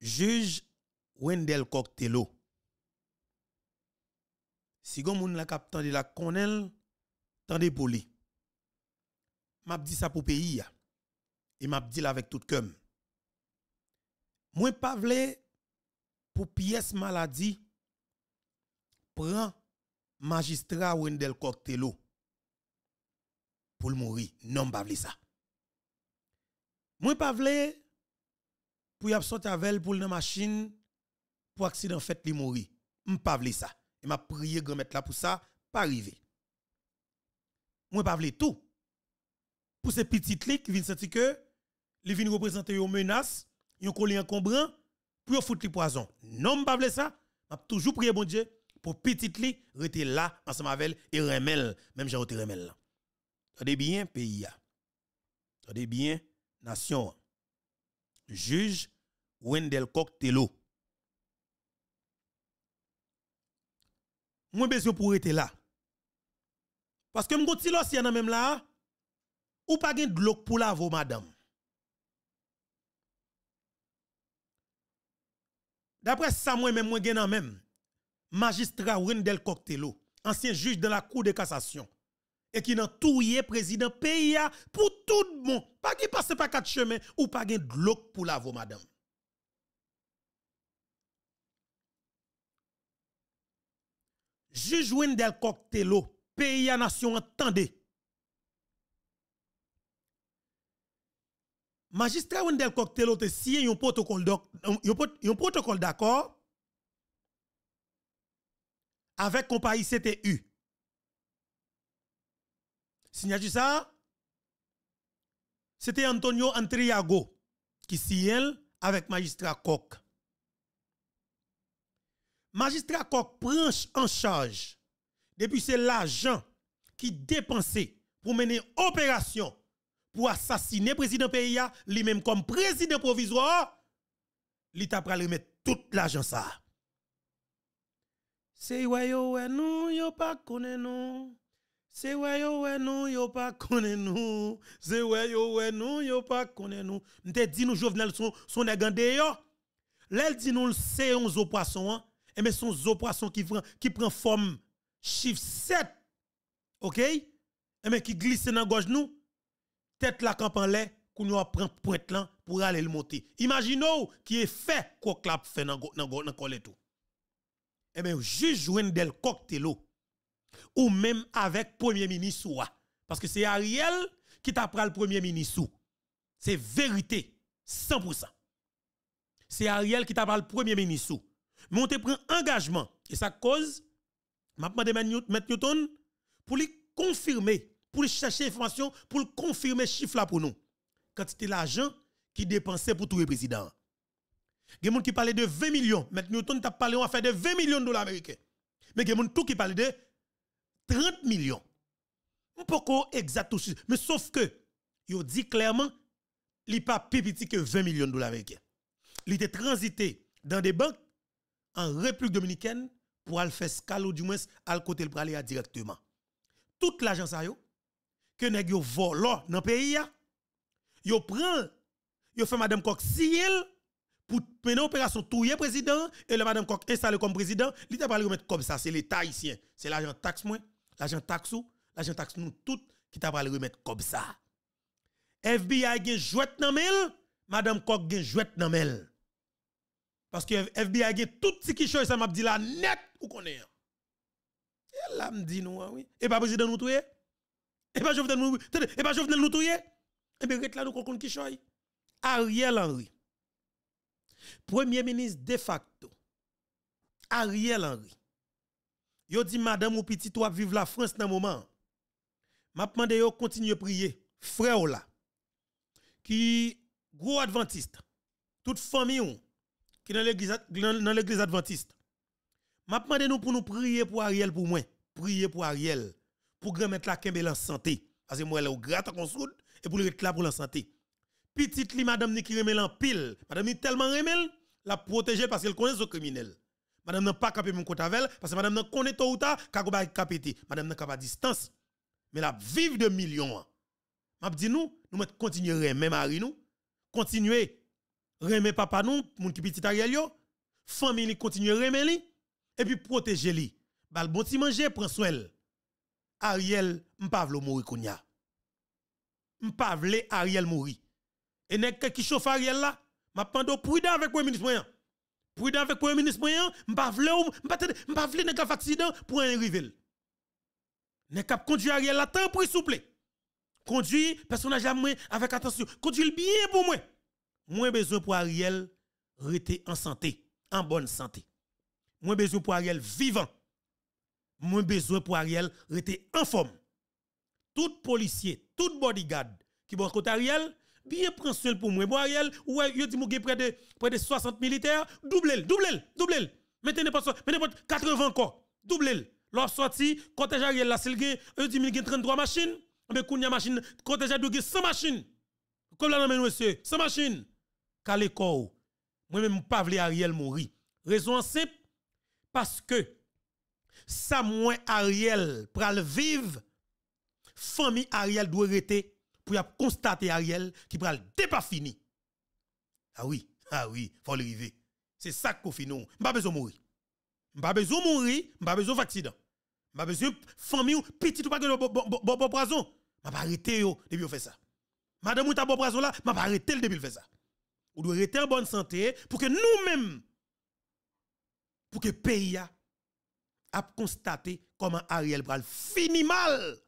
juge Wendel Coctello. Si vous avez la de la Connell, tendez pour lui. M'a dit ça pour pays et m'a dit là avec tout cœur. Moi pas vle pour pièce maladie prend magistrat Wendel Coctello pour le mourir. Non pas vle ça. Moi pas pour y sortir avec elle pour la machine pour accident fait li ne M pas vle ça. Et m'a prié grand mettre là pour ça pas arriver. Moi pas vle tout. Pour ces petites li qui viennent sentir que les viennent représenter une menace, un collier encombrant pour y foutre les poison. Non pas vle ça. M'a toujours prié bon Dieu pour petite li rester là ensemble avec elle et remel même j'ai remel là. Tendez bien pays. Tendez bien nation juge Wendel Coctello. Moi besoin pour être là. Parce que si en a même là ou pas de l'eau pour la madame. D'après ça moi même moi suis même magistrat Wendel Coctello, ancien juge de la Cour de cassation et qui tout touillé président pays pour tout le monde. Pas qui passe pas quatre chemins ou pas de l'eau pour la vo, madame. Juge Wendel Coctello, pays nation entendez. Magistrat Wendel Coctello te signé un protocole d'accord avec compagnie CTU. Signature ça, c'était Antonio Antriago qui est avec magistrat Koch. Magistrat Koch prend en charge depuis c'est l'argent qui dépensait pour mener opération pour assassiner président PIA, lui-même comme président provisoire, l'État lui remettre tout l'argent ça. C'est pas c'est ouais, yo, ouais, non, yo, pas connaît nous. C'est ouais, yo, ouais, non, yo, pas connaît nous. M'te dit nous, Jovenel, son, son négandé, yo. L'el dit nous, c'est un zo poisson, hein. Et mais son zo poisson qui prend, qui prend forme chiffre 7. OK? Et mais qui glisse dans gauche nous. Tête la camp en l'air, qu'on nous prend pointe là pour aller le monter. Imaginez qui est fait, quoi clap fait dans, dans, et tout. Et mais juste jouen del cocktail ou même avec Premier ministre. Parce que c'est Ariel qui t'a le Premier ministre. C'est vérité, 100%. C'est Ariel qui t'a le Premier ministre. Mais on te prend engagement. Et ça cause, maintenant M. Newton, pour lui confirmer, pour lui chercher information, pour lui confirmer chiffre là pour nous. Quand c'était l'argent qui dépensait pour tout le président. Il y a des qui parlait de 20 millions. M. Newton t'a parlé, on fait de 20 millions de dollars américains. Mais il y a des qui parlent de 30 millions. Pourquoi exact Mais sauf que, il dit clairement, il n'y pas plus que 20 millions de dollars américains. Il était transité dans des banques en République dominicaine pour aller faire ce ou du moins à côté le aller directement. Toute l'agence a yo, que nèg yo volo dans pays a, yo prend, yo fait madame si elle, pour mener opération touyer président et le madame Kok installer comme président, li t'a pas mettre comme ça, c'est l'état ici. c'est l'agent taxe moins L'agent taxe l'agent taxe nous tout qui t'a pas le remettre comme ça. FBI gen jouet nan mel, madame Kok gen jouet nan mel. Parce que FBI gen tout ce qui choy ça m'a dit la net ou qu'on Et là me dit nous oui. Et pas président nous touye. Et pas de nous et pas Jovenel nous touye. Et eh bien là nous connaît qui choy. Ariel Henry. Premier ministre de facto. Ariel Henry. Yo dit madame ou petit toi vivre la France dans moment. M'a demandé yo à prier frère là qui gros adventiste toute famille qui dans l'église dans l'église adventiste. M'a demandé nous pour nous prier pour Ariel pour moi, prier pour Ariel pour grand mettre la kembe en santé parce que moi elle au gratte qu'on soude et pour mettre là pour la santé. Petite li madame ni qui remel en pile, madame ni tellement remel la protéger parce qu'elle connaît ce criminel. Madame n'a pas capé mon compte avec parce que madame n'a connaît tout ou ta, kago ba capété. Madame n'a pas distance. Mais la vive de millions. Hein. M'a dit nous, nous mettons continuer remer mari nous, continuer remer papa nous, moun ki petit Ariel yo, famille continuer aimer li et puis protéger li. Bal bon ti manger, prends soin. Ariel m'pavlo mouri kounya. M'pavle Ariel mouri. Et nek qui chauffe Ariel là, m'a pando prudent avec le ministre être avec le Premier ministre, je ne veux pas les accident pour un Ne Ne pas conduire Ariel la temps pour souple. Conduit personnage à moi avec attention. Conduit bien pour moi. Moins besoin pour Ariel rester en santé, en bonne santé. Moins besoin pour Ariel vivant. Moins besoin pour Ariel rester en forme. Tout policier, tout bodyguard qui bon côté Ariel, bien prend seul pour moi. Bon, Ariel, ouais, il euh, dit a près de, près de 60 militaires, double-le, double-le, double-le. Mettez n'importe 80 encore, double-le. Lorsque sorti, quand Ariel là, s'il gagne, il dit 33 machines. Mais quand il y a machine, quand Ariel 100 machines. Comme là, non, monsieur, 100 machines. corps, moi-même, pas voulu Ariel mourir. Raison simple, parce que ça moins Ariel pral vivre, famille Ariel doit rester pour constater Ariel qui pral pas fini. Ah oui, ah oui, faut le river. C'est ça qu'on fait nous. M'a besoin mourir. M'a besoin mourir, m'a besoin d'accident. M'a besoin famille ou petit ou pas de bon poison. M'a pas arrêté yo depuis fait ça. Madame ou ta bon poison là, m'a pas arrêté le depuis fait ça. On doit rester en bonne santé pour que nous-mêmes pour que pays a a constaté comment Ariel pral fini mal.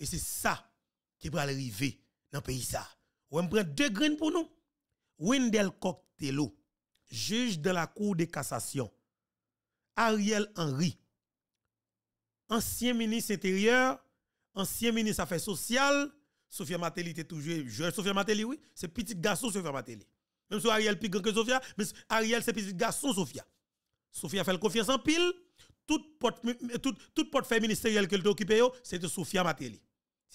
Et c'est ça qui va arriver dans le pays ça. Ou on prend deux graines pour nous. Wendell Coctello, juge de la Cour de cassation. Ariel Henry, ancien ministre intérieur, ancien ministre affaires sociales, Sofia Matéli était toujours joueur Sofia Matéli, oui, c'est petit garçon Sofia Matéli. Même si Ariel plus grand que Sofia, mais Ariel c'est petit garçon Sofia. Sofia fait confiance en pile, toute porte toute, toute portefeuille ministérielle qu'elle occupée, c'est de Sofia Matéli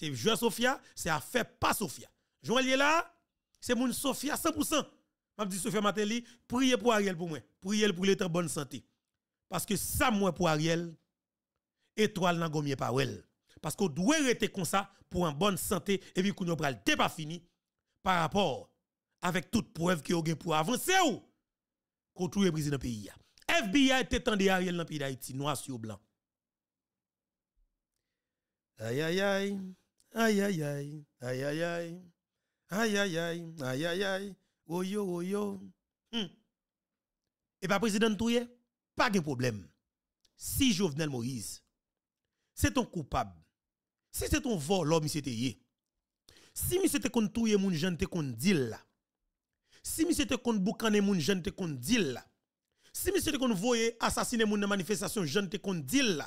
c'est Joël Sofia, c'est affaire pas Sofia. Joël là, c'est mon Sofia 100%. M'a dis Sofia Matéli, priez pour Ariel pour moi, priez pour l'être en bonne santé. Parce que ça moi pour Ariel étoile n'a gomier pas elle. Parce qu'on doit rester comme ça pour en bonne santé et puis qu'on n'a pas fini par rapport avec toute preuve qui a pour avancer ou contre le président pays. FBI était Ariel dans le pays d'Haïti, noir sur blanc. Aïe aïe aïe. Aïe, aïe, aïe. Aïe, aïe, aïe. Aïe, aïe, aïe. Aïe, aïe, aïe. Oyo, oyo. Hmm. Et eh pas ben, président Touye, pas de problème. Si Jovenel Moïse, c'est ton coupable. Si c'est ton vol, l'homme, c'était Si mi c'était kon touye moun jeune te kon deal Si mi c'était kon boukane moun jeune te kon deal Si mi c'était kon voye assassiner moun dans manifestation jeune te kon deal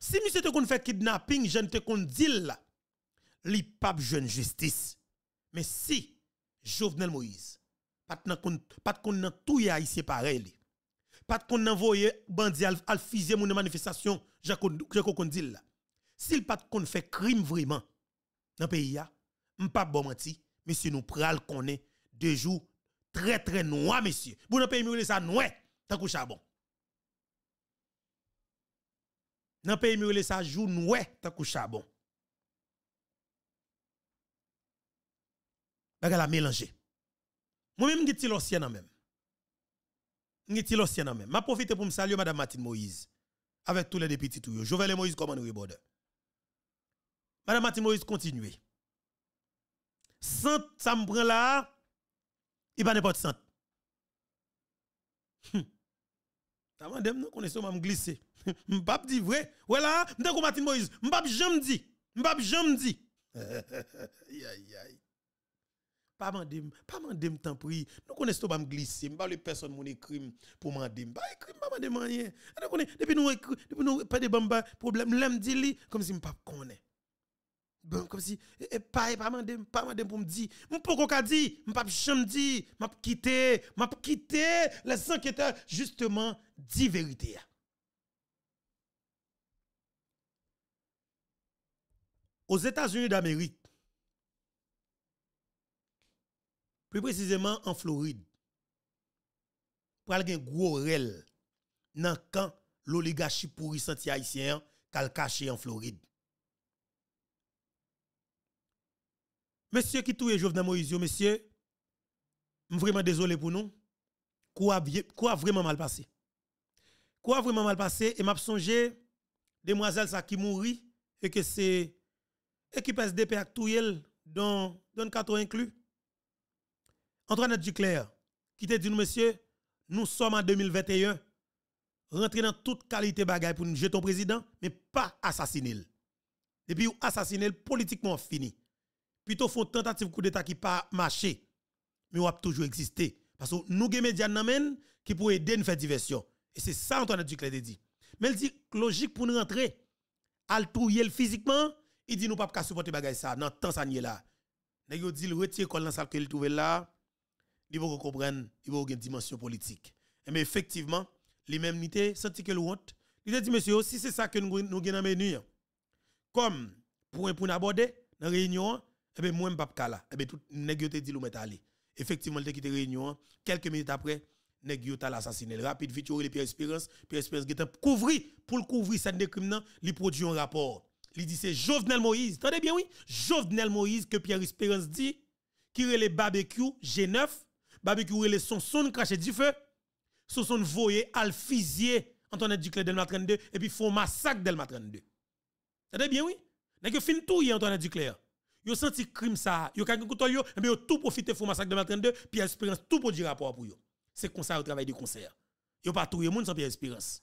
Si mi c'était kon fait kidnapping jeune te kon deal pape, jeune justice. Mais si Jovenel Moïse, pas de nan tout ici pareil, pas de qu'on envoyé bandi al fiser mon manifestation, qu'on dit là. S'il pas de qu'on fait crime vraiment dans le pays, pas bon menti, monsieur nous pral connaît deux jours très très noirs, monsieur. Vous ne pas émuler ça noir, tant kou charbon. Dans pays émuler ça joue noir, tant kou charbon. elle la mélanger. Moi-même, je suis l'ancien en même. Je suis l'ancien en même. Ma profite pour me saluer Madame Martine Moïse. Avec tous les députés tout. Jovenel Moïse, comment nous border. Madame Martine Moïse, continuez. Sant, ça me prend là. Il n'y a pas de sant. Ta m'a dit, nous connaissons, m'a glissé. M'pap dit vrai. Voilà, m'dè Martine Moïse, m'pap jamais dit. M'pap jamais dit. Aïe, aïe, aïe pas pas tant Nous connaissons glisser, pas personne mon pour bah, Pas ah, pas rien. de bamba problème, l'aime li comme si Bon, comme si et pas pas pas pour dire. ka dit, m'a quitté, m'a les justement dit vérité. Hein. Aux États-Unis d'Amérique Plus précisément en Floride. Pour un gros rel dans camp l'oligarchie pourrissante haïtien qu'elle caché en Floride. Monsieur qui touye Jovenel Moïse, monsieur, suis vraiment désolé pour nous. Quoi a vraiment mal passé? Quoi a vraiment mal passé? Et m'a songé, demoiselle ça qui mourit, et que c'est qui SDP avec dans elle, dont 4 inclus. Antoine Duclair, qui te dit, nous, monsieur, nous sommes en 2021, rentrer dans toute qualité bagaille pour nous jeter au président, mais pas assassiner. Depuis ou assassiner politiquement fini. Plutôt font tentative coup d'État qui pas marché, mais ou a toujours existé. Parce que nous avons médias qui pour aider nous faire diversion. Et c'est ça Antoinette Duclair dit. Mais il dit, logique pour nous rentrer, l'étouiller physiquement, il dit, nous ne pouvons pas supporter bagaille ça, dans le temps ça là. Il dit dit, le col dans salle qu'il trouver là, il faut comprendre, il avoir une dimension politique. Mais eh effectivement, les même nités senti que le honte. Il a dit, monsieur, si c'est ça que nous avons dans menu, comme pour pour aborder dans la réunion, eh bien, moi, je ne suis pas là. Eh bien, tout le dit, nous allé. Effectivement, il a quitté la réunion. Quelques minutes après, nèg a assassiné rapide vite les Pierre Espérance Pierre Espérance qui couvri. pour le couvrir cette crimes il produit un rapport il dit c'est Jovenel Moïse attendez bien oui Jovenel Moïse que Pierre Espérance dit qui est le barbecue G9 barbecue relé son son craché du feu, son son voyé al fisier de Duclé Delma 32 et puis font massacre Delma 32. C'est bien oui. que fin tout Antoine Duclé. Yo senti crime ça, yo ka couteau yo, mais eh yo tout profiter font massacre Delma 32 puis espérance tout dire rapport pour yo. C'est comme ça au travail de concert. Yo pas touyer monde sans Pierre Espérance.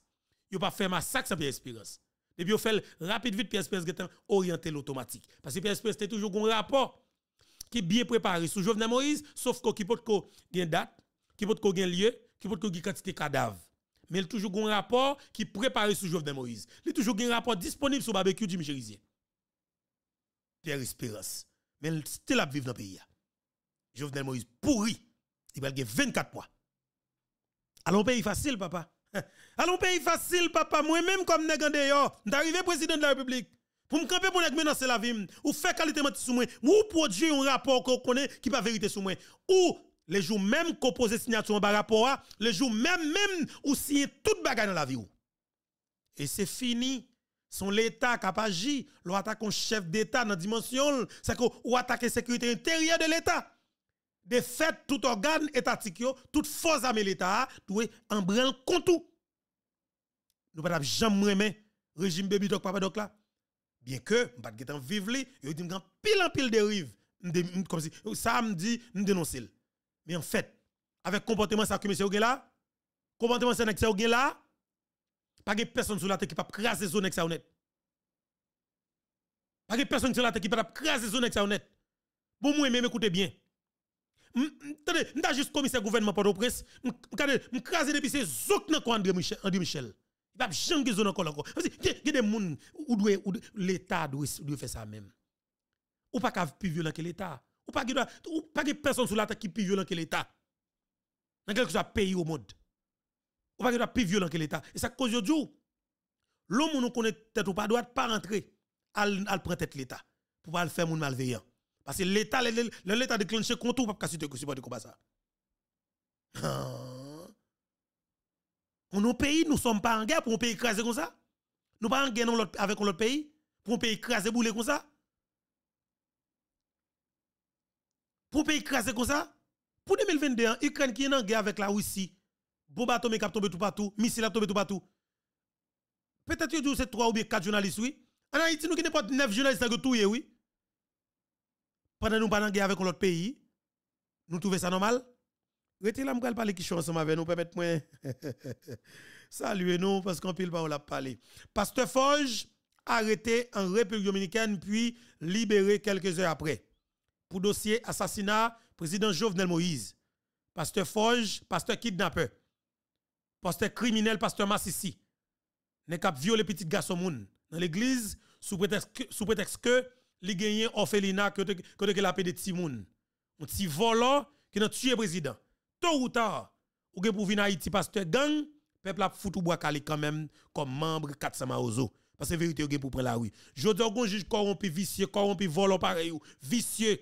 Yo pas fait massacre sans Pierre Espérance. puis yo fait rapide vite Pierre Espérance orienter l'automatique parce que Pierre Espérance était toujours un rapport qui est bien préparé sous Jovenel Moïse, sauf qu'il peut une date, qui peut un lieu, qui peut qu'on quantité cadavre. Mais il a toujours un rapport qui est préparé sous Jovenel Moïse. Il y a toujours un rapport disponible sur le barbecue du Michelizien. Pierre Espérance. Mais il still à vivre dans le pays. Jovenel Moïse pourri. Il va 24 mois. Allons pays facile, papa. Allons pays facile, papa. Moi-même, comme Negandé, je suis président de la République. Pour me camper pour menacer la vie, ou faire qualité de sur moi, ou produire un rapport qu'on connaît qui pas vérité sur moi. Ou le jour même qu'on pose signature en bas rapport, à, le jour même même ou signer toute bagarre dans la vie. Et c'est fini. Son l'État qui a pas agi, l'attaque un chef d'État dans la dimension, c'est qu'on attaque la sécurité intérieure de l'État. De fait, tout organe étatique, toute force armée l'État, doit en branle contre tout. Nous ne pouvons jamais régime baby doc papa doc là. Bien que, je ne pas vivre, dit grand pile en pile dérive. Comme si, ça me dit, je dénonce. Mais en fait, avec comportement ça que monsieur là, comportement ça que là, pas de personne sur la tête qui peut craser son ex honnête. Pas de personne sur la tête qui peut craser son ex honnête. Bon, moi, même écoutez bien. Attendez, je suis juste commissaire gouvernement pour au prince Je suis depuis ces zouk dans André Michel. Il va jamais raison encore encore. Parce que il y a des où, doit l'État doit, faire ça même. Ou pas qu'à plus violent que l'État. Ou pas ou pas que personne sur la terre qui plus violent que l'État. Dans quelque chose pays au monde. Ou pas que plus violent que l'État. Et ça cause aujourd'hui l'homme nous connaît tête ou pas doit pas rentrer à prendre tête l'État pour pas le faire mon malveillant. Parce que l'État l'État déclenché contre ou pas de supporter combat ça. Ah. On nos pays, nous ne sommes pas en guerre pour un pays écrasé comme ça. Nous pas en guerre avec l'autre pays pour un pays écrasé bouler comme ça. Pour un pays écrasé comme ça. Pour 2021, l'Ukraine qui est en guerre avec la Russie, bon bateau qui a tombé tout partout, missile a tombé tout partout. Peut-être que c'est trois ou quatre journalistes, oui. En Haïti, nous n'avons pas neuf journalistes qui tout, oui. Pendant nous pas en guerre avec l'autre pays, nous trouvons ça normal. Rete là, je vais parler qui sont ensemble avec nous, permettez-moi. Saluez nous parce qu'on pile pas l'a parler. Pasteur Forge arrêté en République dominicaine puis libéré quelques heures après. Pour dossier assassinat président Jovenel Moïse. Pasteur Forge, pasteur kidnappeur. Pasteur criminel, pasteur Massissi. N'est viole violé petit garçon moun dans l'église sous prétexte que li gagné orphelinat que que la paix de timoun. Un petit volant qui a tué président tôt ou tard, ou que pour venir à Haïti, pasteur gang, peuple a foutu bois calé quand même, comme membre 400 maozo. Parce que vérité, ou pour prendre la rue. Je dire qu'on juge corrompu, vicieux, corrompu, volant pareil, vicieux,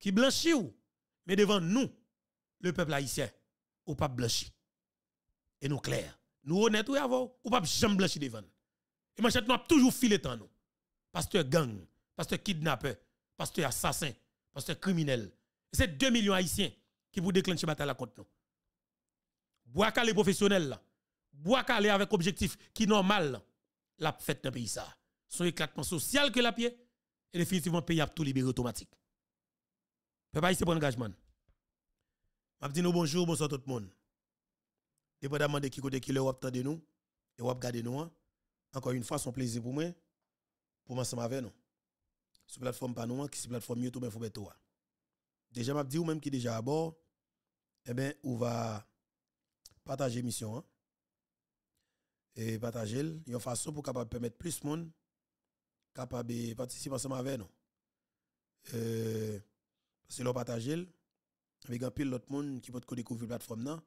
qui blanchit ou. Mais devant nous, le peuple haïtien, ou pas blanchi. Et nous clair, nous honnêtes ou avons, ou pas jamais blanchi devant. Et manchette, nous a toujours filé tant nous. Pasteur gang, pasteur kidnappeur, pasteur assassin, pasteur criminel. C'est 2 millions haïtiens qui vous déclencher bataille la contre nous. Bois calé professionnel là. Bois calé avec objectif qui normal la fête dans pays ça. Son éclatement social que la pied et définitivement pays a tout libéré automatique. Peuple ici pour engagement. M'a dit nous bonjour, bonsoir tout le monde. Dépendamment de qui côté qui le wap de nous et vous garder nous hein. encore une fois son plaisir pour moi pour m'ensemble avec nous. Sur plateforme pas nous hein, qui sur plateforme YouTube toi. Déjà m'a dit ou même qui déjà à bord eh bien, on va partager mission hein. Et partager une façon pour capable permettre plus de monde capable de participer ensemble avec nous. Euh, parce que l'on partage avec un pile d'autres monde qui peut découvrir la plateforme,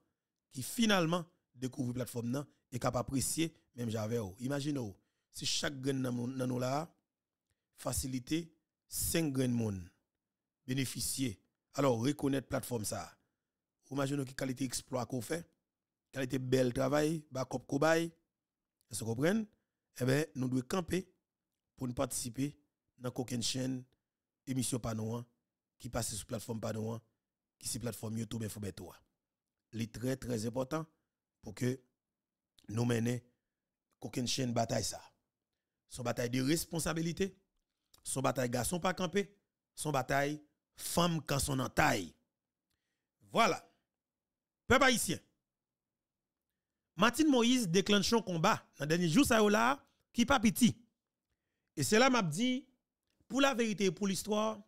qui finalement découvre la plateforme et capable d'apprécier même j'avais. Imaginez, si chaque grain dans nous là, faciliter 5 grains de monde bénéficier. Alors, reconnaître la plateforme ça imaginez que qualité exploit qu'on fait, qualité bel travail, backup cobaye, est-ce vous comprenez Eh bien, nous devons camper pour nous participer dans aucune chaîne émission Panoan hein, qui passe sur plateforme Panoan, hein, qui sur plateforme YouTube et Foubeto. C'est très très important pour que nous menions aucune chaîne bataille ça. Son bataille de responsabilité, son bataille garçon pas camper, son bataille femme quand son entaille. Voilà. Peuple haïtien. Martin Moïse déclenche un combat dans le dernier jour, ça là, qui pas petit. Et cela m'a dit, pour la vérité et pour l'histoire,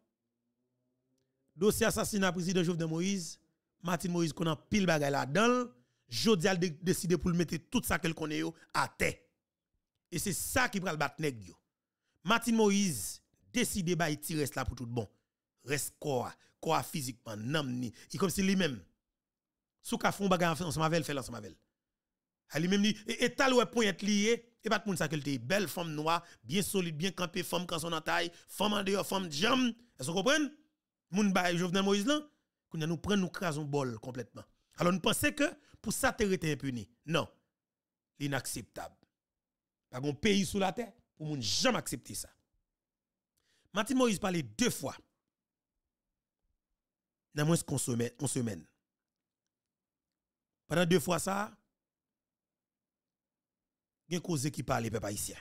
dossier assassinat président Jovenel Moïse, Martin Moïse qu'on a pile bagaille là-dedans, Jodial décidé pour le mettre tout ça qu'elle connaît à terre. Et c'est ça qui prend le battre Martin Moïse décide de tirer là pour tout bon. Reste quoi, quoi physiquement, nam comme si lui-même, sous ka baga bagarre ensemble avec elle fait ensemble avec elle elle même dit et tal est point être lié et pas moun monde ça qu'elle était belle femme noire bien solide bien campée femme quand son taille femme en dehors femme jam est-ce que vous comprenez moun ba Jovenel Moïse là qu'on nous prend nous un bol complètement alors nous pensons que pour ça tu été impuni non l'inacceptable pas un pays sous la terre pour moun jamais accepter ça Martin Moïse parlait deux fois dans moins qu'on met, on semaine. Pendant deux fois ça, il y a cause qui parle, peuple haïtien.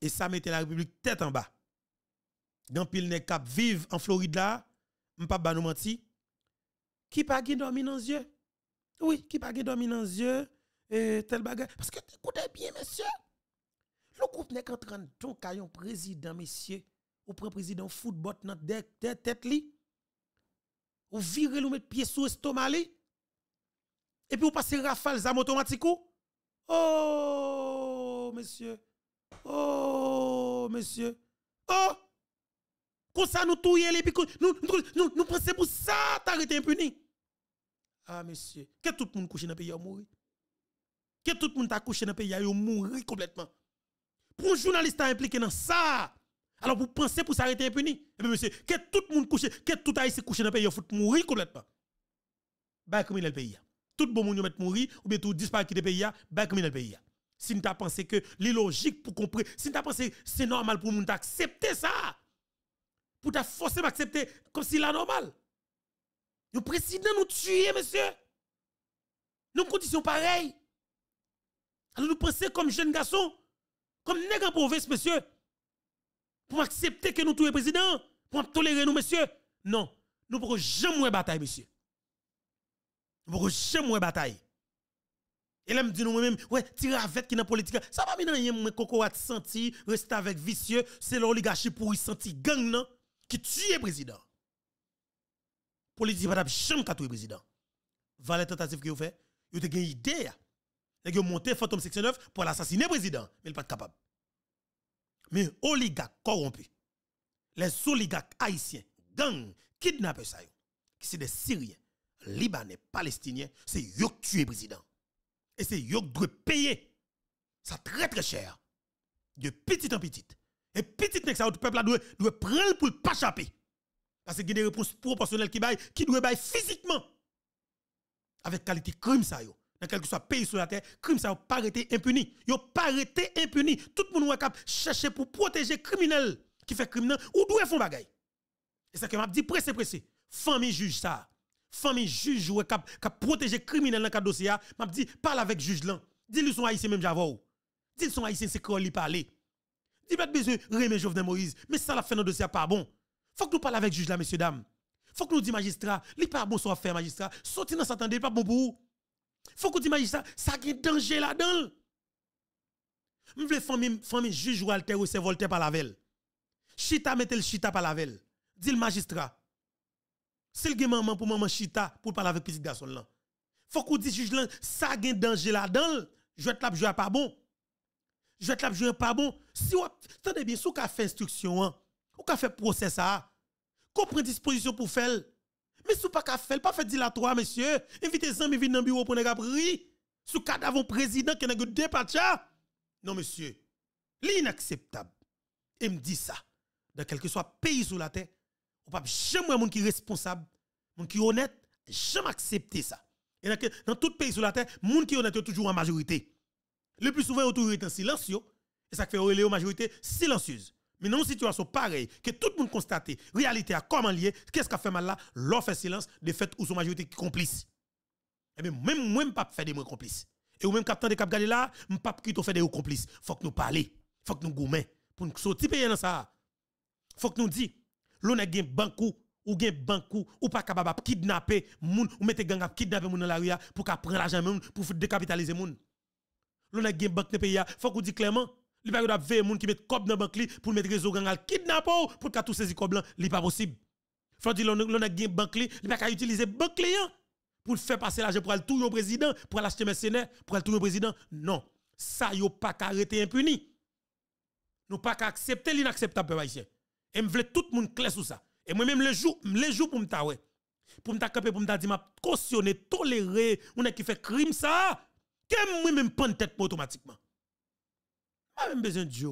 Et ça mettait la République tête en bas. Dans pile nèg cap vive en Floride là, on pas ba nous menti. Qui pas gain dormi dans yeux Oui, qui pas gain dormi dans yeux et euh, tel parce que écoutez bien monsieur. Le groupe n'est qu'en train de ton caillon président messieurs, ou prend président football dans tête tête li ou virez ou mettre pied sous l'estomac et puis vous passez rafale à automatique oh monsieur oh monsieur oh comme ça nous touyer les nous nous nous, nous pensons pour ça t'arrêter impuni ah monsieur que tout le monde couche dans le pays mourir que tout le monde t'a couché dans le pays a mourir complètement pour un journaliste impliqué dans ça alors, vous pensez pour s'arrêter impuni? Eh monsieur, que tout le monde couche, que tout haïtien couche dans le pays, il faut mourir complètement. Bah, comme il le pays. Tout bon monde met mourir, ou bien tout disparaît qui le pays, bah, comme il le pays. Si nous pensé que les pour comprendre, si nous pensé que c'est normal pour nous d'accepter ça, pour ta forcer m'accepter comme si c'est normal. Le président nous tuer, monsieur. Nous condition pareille. Alors nous pensons comme jeunes garçons, comme nègre province, monsieur pour accepter que nous tous les présidents, pour tolérer nous, monsieur Non, nous ne pourrons jamais bataille, monsieur. Nous ne pourrons jamais bataille. Et là, me dit nous-mêmes, ouais, tirer avec qui dans la politique, ça va bien, a un coco te sentir, rester avec vicieux, c'est l'oligarchie pour y sentir gang, non, qui tue le président. Politique, pas jamais tuer président. Valet tentative que vous faites, vous avez une idée. Vous avez monté fantôme section pour l'assassiner président, mais il n'est pas capable mais oligarques corrompus, les oligarques haïtiens, gangs, kidnappés, qui sont des Syriens, Libanais, Palestiniens, c'est eux qui tuent le président. Et c'est eux qui doivent payer ça très très cher. De petit en petit. Et petit nex, le peuple doit, doit prendre pour ne pas chapper. Parce qu'il y a des réponses proportionnelles qui, doivent physiquement avec qualité crime ça est dans quel que soit pays sur la terre, crime ça pas arrêté impuni. Yo pas arrêté impuni. Tout le monde cap chercher pour protéger criminel qui fait criminel ou font faire bagay. Et ça que m'a dit pressé pressé. Famille juge ça. Famille juge ou cap cap protéger criminel dans le dossier, ah, m'a dit parle avec juge là. Dis-lui son haïtien même j'avoue. Dis-lui sont haïtien c'est quoi lui parler. Dis pas besoin remettre Jovenel Moïse, mais ça la fait dans dossier ah, pas bon. Faut que nous parle avec juge là messieurs dames. Faut que nous disions, magistrat, li pas bon soit faire magistrat, sorti dans s'attendait pas bon pour vous. Faut qu'on magistrat ça, ça a un danger là-dedans. Je veux famille famille juge Walter ou c'est volte par la velle. Chita mette le chita par la velle. Dit le magistrat. C'est le maman pour maman chita pour parler avec petit garçon là. Faut qu'on dise juge là, ça a un danger là-dedans. Je vais te la jouer pas bon. Je vais te la jouer pas bon. Si vous attendez bien, si vous avez fait instruction, vous hein, avez fait procès ça, vous disposition pour faire mais n'est pas qu'à faire, pas fait dilatoire, monsieur. Invitez les venir dans le bureau pour nous prier. Sous cadavre président qui n'a que dépatcha. Non, monsieur. L'inacceptable. Et me dit ça. Dans quel que soit pays sur la terre, on pas jamais monde qui responsable, monde qui honnête, jamais accepter ça. Et dans, tout le pays sur la terre, monde qui honnête est toujours en majorité. Le plus souvent, autour est en silencieux. Et ça fait une majorité silencieuse. Mais dans une situation pareille, que tout le monde constate, réalité a comment lié, qu'est-ce qui a fait mal là, l'offre silence, de fait où son majorité qui complice. Et eh bien, même moi, je ne pas faire des complices. Et ou même captain de cap là, je ne pas plutôt faire des complices. Faut que nous parlions, faut que nous gourmions, pour nous sortir payer dans ça. Faut que nous disions, l'on a gagné banco, ou gen bankou ou pas capable kidnapper moun ou mettre gang à kidnapper moun dans la rue pour prendre l'argent moun pour décapitaliser moun l'on a gen banque pays faut qu'on dit clairement Li pa yo des gens moun ki met kob nan bank li pour mettre réseau gang al kidnapper pour ka tout saisir kob lan, li pas possible. Faut dire l'on a gain bank li, li pa ka utiliser des client hein, pour faire passer l'argent pour aller tout yon président, pour aller acheter mercenaire, pour aller tout yon président. Non, ça yo pas ka arrêter impuni. Nous pas ka accepter l'inacceptable Et haïtien. Et vle tout monde clair sur ça. Et moi même le jour, le jour pour me ouais. Pour m'ta camper pour m'ta dire m'a cautionner, tolérer, on est qui fait crime ça. Que moi même pas tête automatiquement pas ah, besoin de Dieu.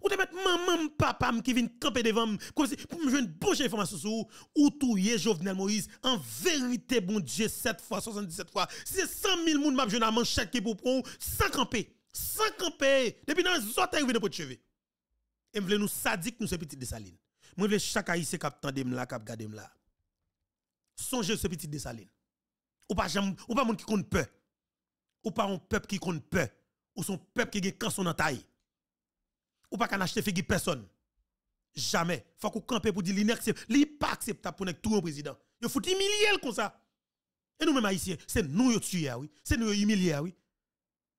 Ou te mettre maman, papa qui vient camper devant comme si pour me jouer une bonne information sur vous, ou est Jovenel Moïse. En vérité, bon Dieu, 7 fois, 77 fois, c'est 100 000 mounes m'a joué à manchette qui pour prendre, sans camper, sans camper, depuis dans les autres, venez de votre cheveux. Et voulez nous sadique, nous ce petit de saline. Moi, je veux chaque haïtien qui attendait là, qui gardé là. Songez ce petit de saline. Ou pas, ou pas, monde qui compte peur. Ou pas, un peuple qui compte peur ou son peuple qui quand son taille. Ou pas qu'on achète figue personne. Jamais. Faut qu'on campe pour dire l'inacceptable. Li pas acceptable pour tout un président. Il faut humilier comme ça. Et nous même haïtiens, c'est nous qui tuer oui. C'est nous qui humilier oui.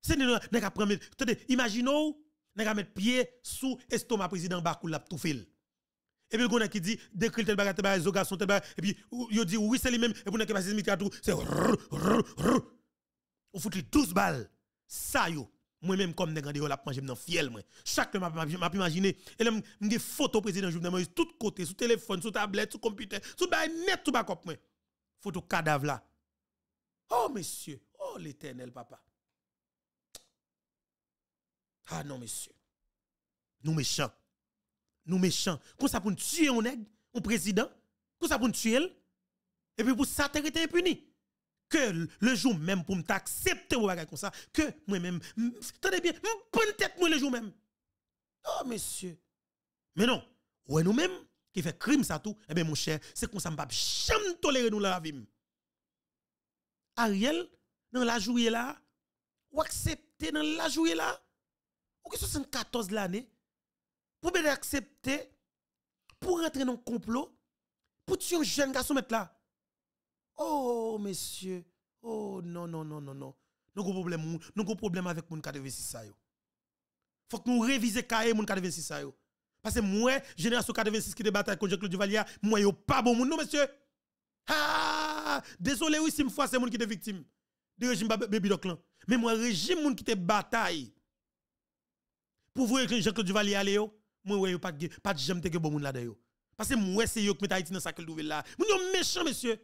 C'est nous qui prendre attendez, imaginez nous qui mettre pied sous estomac président Bakou l'a tout fil. Et puis on qui dit décrit tel bagarre tel bagarre zoga tel bagarre et puis il dit oui c'est lui même et pour qui passer c'est c'est on fout 12 balles. Ça yo moi même comme je la manger dans fiel moi chaque m'a m'a imaginer et me des photos président Jovenel de tout côtés, sur téléphone sur tablette sur computer sur le net tout backup moi photo cadavre là oh monsieur oh l'éternel papa ah non monsieur nous méchants nous méchants qu'on ça pour tuer un nèg un président qu'on ça pour tuer et puis pour ça t'es impuni que le jour même pour m'accepter ou comme ça, que moi-même, tenez bien, bonne tête moi le jour même. Oh, monsieur. Mais non, ouais nous-mêmes qui fait crime ça tout, eh bien mon cher, c'est qu'on ça vais jamais tolérer nous la vie. Ariel, dans la journée là, ou accepter dans la journée là, ou que 74 l'année, pour bien accepter, pour rentrer dans le complot, pour tuer un jeune garçon mettre là. Oh, monsieur oh non, non, non, non, non. Nous avons problème, nous avons problème avec mon 86 ça yo. Faut que nous réviser les mon 86 ça yo. Parce que moi, génération 86 qui débat contre Jean-Claude Duvalier, moi yo pas bon non monsieur. Ah, désolé oui si me fois c'est moun qui était victime du régime baby Mais moi régime moun qui était bataille. Pour vous, Jean-Claude Duvalier léo yo, moi yo pas pas jamais bon moun là dedans yo. Parce que moi c'est yo qui met Haïti dans sa nouvelle là. Moun yo méchant monsieur.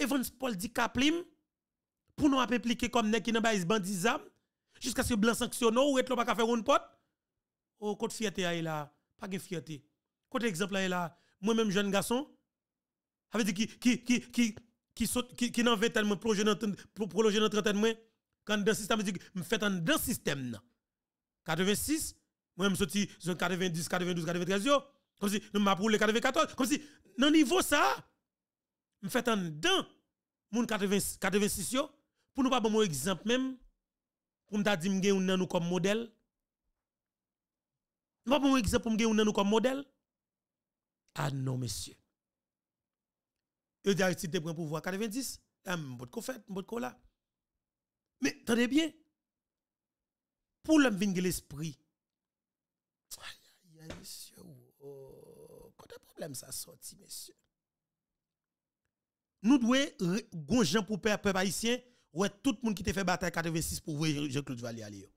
Evans Paul dit Kaplim, pour nous appliquer comme nek qui n'a pas bandizam, jusqu'à ce que blanc sanctionne ou être pas faire une pote. Oh, côté fierté est là, pas de fierté. Côté exemple a là, moi-même jeune garçon, avait dit qui, qui, qui, qui, qui saute, qui, n'en veut tellement prolonger notre entraînement, quand dans le système, dit, me fait dans système. 86, moi-même sorti 90, 92, 93, comme si, nous m'a pour 94, comme si, dans niveau ça, me fait un dedans moun 80, 86 pour nous pas bon exemple même pour me dire me gen nous comme modèle pas bon exemple pour me gen nous comme modèle ah non monsieur yo dit Aristide prend pouvoir 90 am ah, bot ko fait bot ko là mais attendez bien pour l'homme vin l'esprit aïe aïe aïe monsieur oh, quand un problème ça sorti monsieur nous devons gonjan pour peuple haïtien ouais tout le monde qui t'a fait bataille 86 pour voir Jean-Claude Valier. aller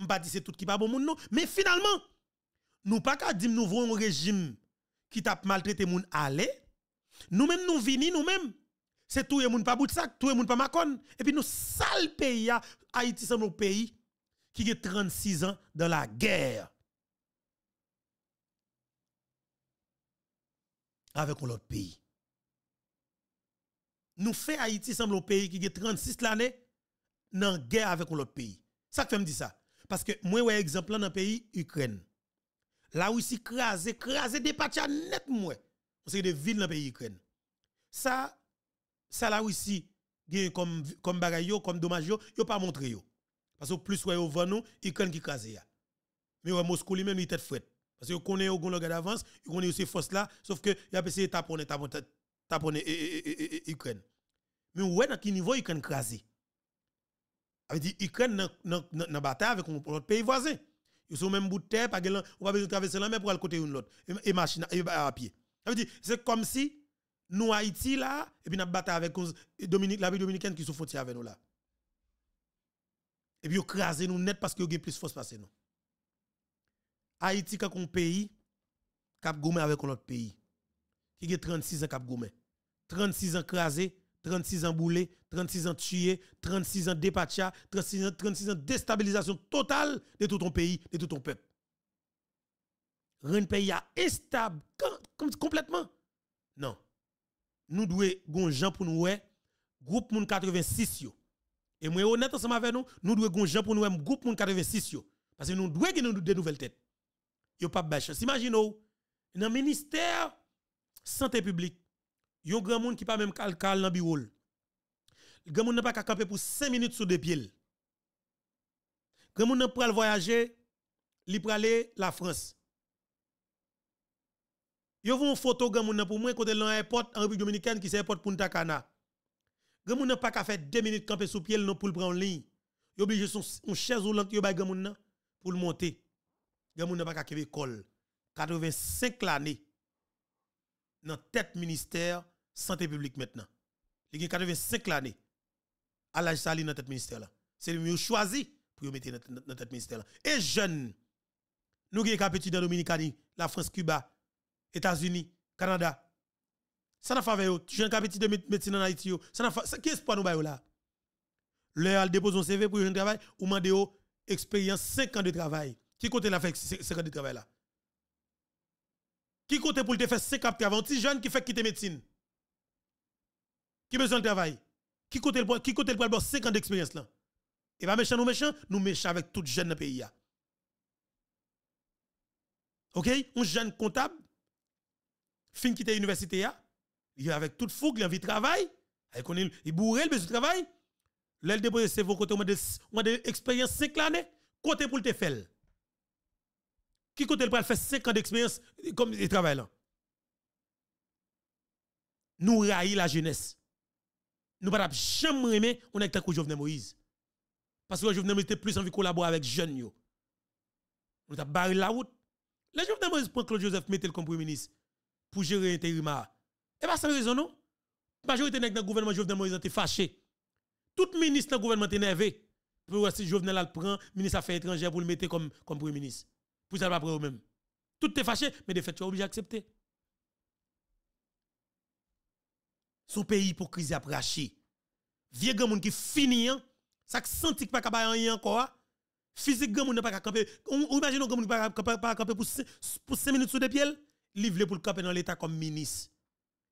on pas que c'est tout qui pas bon monde non mais finalement nous pas qu'à dire nous voulons un régime qui t'a maltraité moun aller nous même nous vini nous même c'est tout le monde pas bout de sac tout le monde pas macon et puis nous sale pays Haïti c'est un pays qui est 36 ans dans la guerre avec l'autre pays nous fait Haïti semble un pays qui est 36 l'année dans guerre avec l'autre pays. Ça que fait me dire ça. Parce que moi, un exemple dans le pays, Ukraine. La Russie crase, crase des pachas net, moi. C'est des villes dans le pays Ukraine. Ça, ça la Russie, comme, comme bagay comme dommage yo, pas montré yo. Parce que plus ouais, au vent nous, Ukraine qui crase ya. Mais ouais, Moscou lui-même, il tête frête Parce que connaît au gon d'avance, il connaît ces forces là, sauf que il a essayé de taponner, taponner, tapone eh, eh, eh, Ukraine. Mais ouais, dans quel niveau Ukraine crasé? Ça dit Ukraine dans bataille avec notre pays voisin. Ils sont même bout de terre, pas on pas besoin de traverser la mer pour aller côté une l'autre et machine bah, à pied. Ça dit c'est comme si nous Haïti là et puis nous bataille avec Dominique la dominicaine qui sont frontière avec nous là. Et puis crasé nous net parce que ont plus force passer nous. Haïti quand un pays cap gourmet avec un autre pays qui a 36 ans cap gourmet. 36 ans crasés, 36 ans boulés, 36 ans tués, 36 ans dépatchés, 36 ans, 36 ans déstabilisation totale de tout ton pays, de tout ton peuple. Un pays instable complètement. Non. Nous devons gens pour nous groupe moun 86 yo. Et moi honnête ensemble avec nous, nous devons gens pour nous groupe moun 86 yo parce que nous devons nous des nouvelles têtes. Yo pas bêche. Imaginez dans le ministère santé publique Yon grand monde qui pas même calcal dans bureau. Le grand monde n'a pas qu'à camper pour 5 minutes sous deux pieds. Grand monde n'a pas voyager, li aller la France. Yon une photo grand monde pour moi côté l'aéroport en République dominicaine qui s'aéroport Punta Cana. Grand monde n'a pas qu'à faire 2 minutes camper sous pied non pour le prendre en ligne. Yon obligé son une chaise roulante yon bay grand monde pour le monter. Grand monde n'a pas qu'à à 85 l'année dans tête ministère santé publique maintenant. Il y a 85 l'année à l'âge sali dans notre ministère C'est le mieux choisi pour mettre dans notre ministère là. Et jeunes, nous avons petit dans Dominicani, la France, Cuba, États-Unis, Canada. Ça n'a pas fait, oh, jeune petit de médecine en Haïti, oh, ça n'a pas qui est-ce pour nous là? Leur dépose un CV pour un travail, ou mandé oh, expérience 5 ans de travail. Qui compte la fait 5 ans de travail là? Qui compte pour te faire 5 ans de travail? Un petit jeune qui fait quitter médecine. Qui besoin de travail Qui côté le qui côté le 5 ans d'expérience là Et eh pas ben, méchant nous méchant, nous méchant avec toute jeune dans le pays OK Un jeune comptable fin quitter l'université là, il avec toute fougue, il a envie de travail, il il bourré le besoin de travail. L'aile dépose c'est vos côtés on a de expérience 5 ans, côté pour le faire. Qui côté le faire 5 ans d'expérience comme il travaille là nous raillons la jeunesse nous pouvons jamais aimer on est avec Jovenel Moïse. Parce que Jovenel Moïse était plus envie de collaborer avec jeunes Nous On barré la route. Les Jovenel Moïse prend Claude Joseph mettait comme premier ministre pour gérer l'intérim. Ah. Et eh pas ben, sans raison non. Majorité dans le gouvernement Jovenel Moïse était fâché. Tout ministre dans le gouvernement était énervé. Pour si Jovenel le prend, ministre affaires étrangères pour le mettre comme, premier ministre. Pour ça pas prendre eux-mêmes. Tout est fâché, mais de fait, tu es obligé d'accepter. son pays pour crise a raché. Vieux grand qui finit, hein. ça senti pas capable rien encore. Hein. Physique grand peut pas camper. on imagine grand monde pas camper pour pour 5 minutes sous des pieds, livré pour le camper dans l'état comme ministre.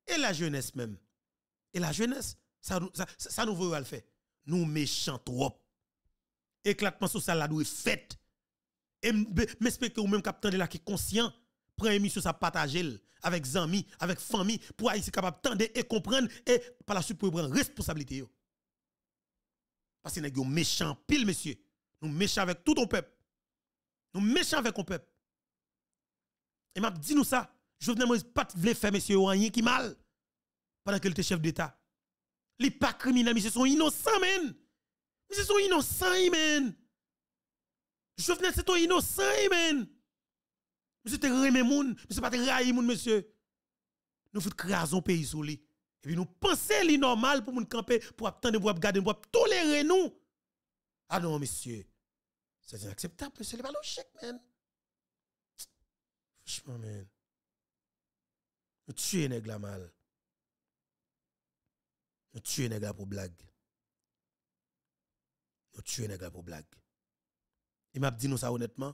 Et la jeunesse même. Et la jeunesse, ça ça, nous veut le faire. Nous méchants trop. Éclatement social la doit fait. Et m'espère que ou même capitaine de là qui conscient prend émission ça partager avec zami, avec famille pour être capable tendre et comprendre et par la suite pour prendre responsabilité. Parce que nous méchants pile monsieur. Nous méchants avec tout ton peuple. Nous méchants avec ton peuple. Et m'a dit nous ça, ne venais pas faire monsieur rien qui mal pendant qu'il était chef d'état. Les pas criminels, monsieur sont innocents men. monsieur sont innocents men. venais c'est ton innocent men. Monsieur, te remet moun, monsieur, pas monsieur. Nous faisons un pays sur lui. Et puis nous pensons li normal pour moun camper, pour attendre, pour garder, pour tolérer nous. Ah non, monsieur. C'est inacceptable, monsieur, c'est pas chèque, man. Franchement, man. Nous tuons nèg la mal. Nous tuons nèg la pour blague. Nous tuons nèg la pour blague. Et m'a dit nous ça honnêtement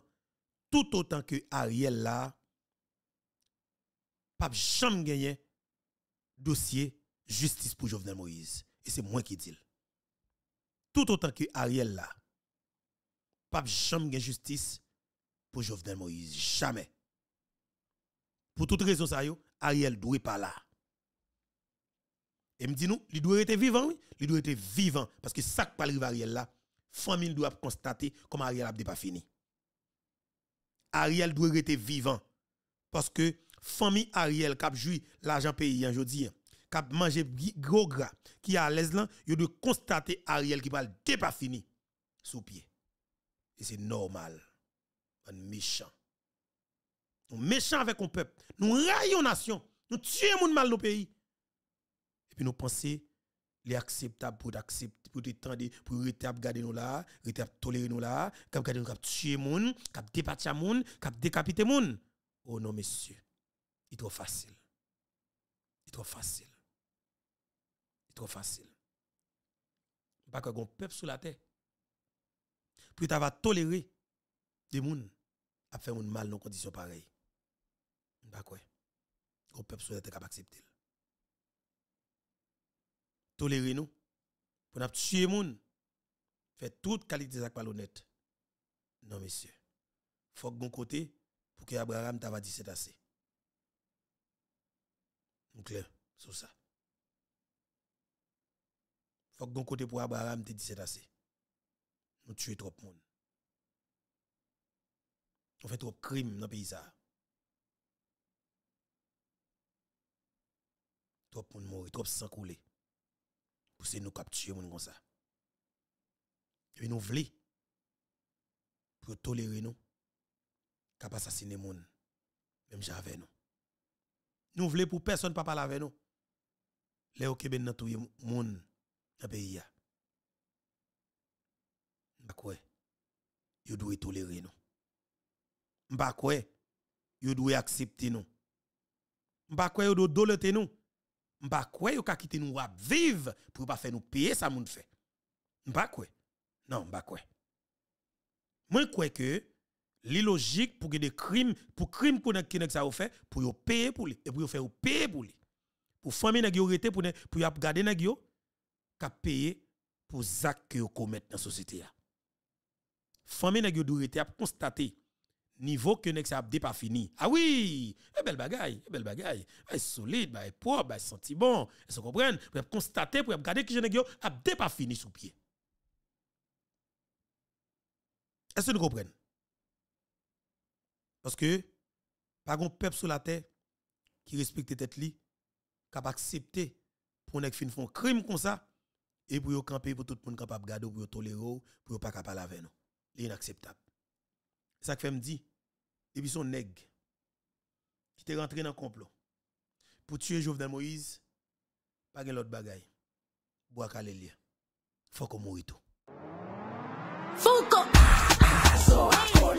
tout autant que Ariel là, pas jamais gagné dossier justice pour Jovenel Moïse. Et c'est moi qui dis. Tout autant que Ariel là, pas jamais justice pour Jovenel Moïse. Jamais. Pour toute raison, ça yo, Ariel doit pas là. Et me dit nous, il doit être vivant, oui. Il doit être vivant. Parce que ça parle Ariel là, famille doit constater comment Ariel n'a pas fini. Ariel doit rester vivant. Parce que famille Ariel qui a joué l'argent pays aujourd'hui, hein, hein. cap mangé gros gras, qui à l'aise là, il doit constater Ariel qui parle pas fini sous pied. Et c'est normal. Un méchant. Nous méchant avec un peuple. Nous raillons nation. Nous tuons monde mal nos pays. Et puis nous pensons Li akseptab pou di aksept, pou di tande pou rete ap gade nou la, rete ap tolere nou la, kap gade nou kap tuse moun, kap depatia moun, kap dekapite moun. Oh non, mesye, yi tro fasil. Yi tro fasil. Yi tro fasil. Bakwe, kon pep sou la te. Pou yi ta va tolere de moun ap fè moun mal nou kondisyon parey. Bakwe, kon pep sou la te kap akseptil. Tolerino, pou na ptusye moun, fè tout kalites ak palounet. Non, mesye, fòk goun kote pou ki Abraham tava 17 ase. Moun kler, sou sa. Fòk goun kote pou Abraham tava 17 ase. Moun tshye trop moun. Moun fè trop krim nan peyisa. Trop moun moun, trop sankoulé. Ou se nou kapchye moun gonsa. Yon nou vle pou toleri nou kap asasine moun mèm jave nou. Nou vle pou person pa palave nou. Le ou ke ben natu yon moun yabe iya. Mbakwe, yon dwe toleri nou. Mbakwe, yon dwe aksip ti nou. Mbakwe, yon dwe dole ti nou. Mba kwe yo ka kite nou ap vive pou yo pa fe nou peye sa moun fe. Mba kwe. Nan, mba kwe. Mwen kwe ke, li logik pou ge de krim, pou krim konen ki nek sa ou fe, pou yo peye pou li, e pou yo fe ou peye pou li. Pou fwame negyo rete pou yo ap gade negyo, ka peye pou zak yo komet nan sosite ya. Fwame negyo di rete ap konstate yi. niveau que nex abdé pas fini. Ah oui, une eh belle bagaille, une eh belle bagaille. Ah, elle solide, bah, elle propre, bah, elle senti bon. Vous comprenez Pour constater, pour regarder que jeune yo abdé pas fini sous pied. Est-ce que vous comprenez Parce que pas un peuple sur la terre qui respecte tête li, qui accepté pour nek fin font crime comme ça et pour camper pour tout le monde capable garder pour tolérer pour pas capable avec nous. C'est inacceptable. Ça que fait me dit et puis son nègre qui était rentré dans le complot pour tuer Jovenel Moïse, pas de l'autre bagaille. Bois Kalelia. Faut qu'on mourisse tout. Faut qu'on.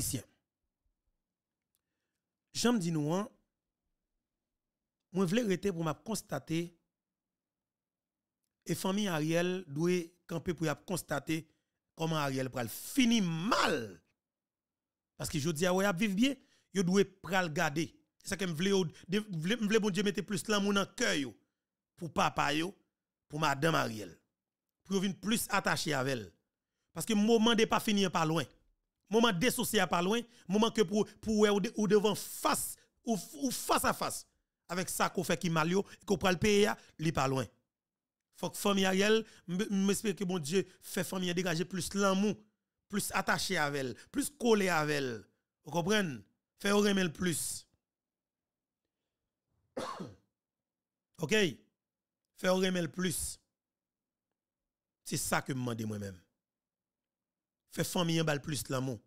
Jean J'aime dis nous, hein, je moi voulais rester pour m'a constater et famille Ariel doit camper pour y constater comment Ariel pral fini mal. Parce que je dis, ah ouais, vivre bien, yo doit pral garder. C'est ça que je voulais bon Dieu mettre plus l'amour dans le cœur pour papa pour madame Ariel. Pour venir plus attaché avec elle. Parce que le moment n'est pas fini pas loin moment dissocié à pas loin, moment que pour pour ou, devant face ou, face à face avec ça qu'on fait qui mal qu'on prend le pays, li pas loin. Faut que famille je m'espère que mon Dieu fait famille dégager plus l'amour, plus attaché avec elle, plus collé avec elle. Vous comprenez Fait ou le plus. OK Fait ou le plus. C'est ça que me demande moi-même. Fais famille en bal plus l'amour,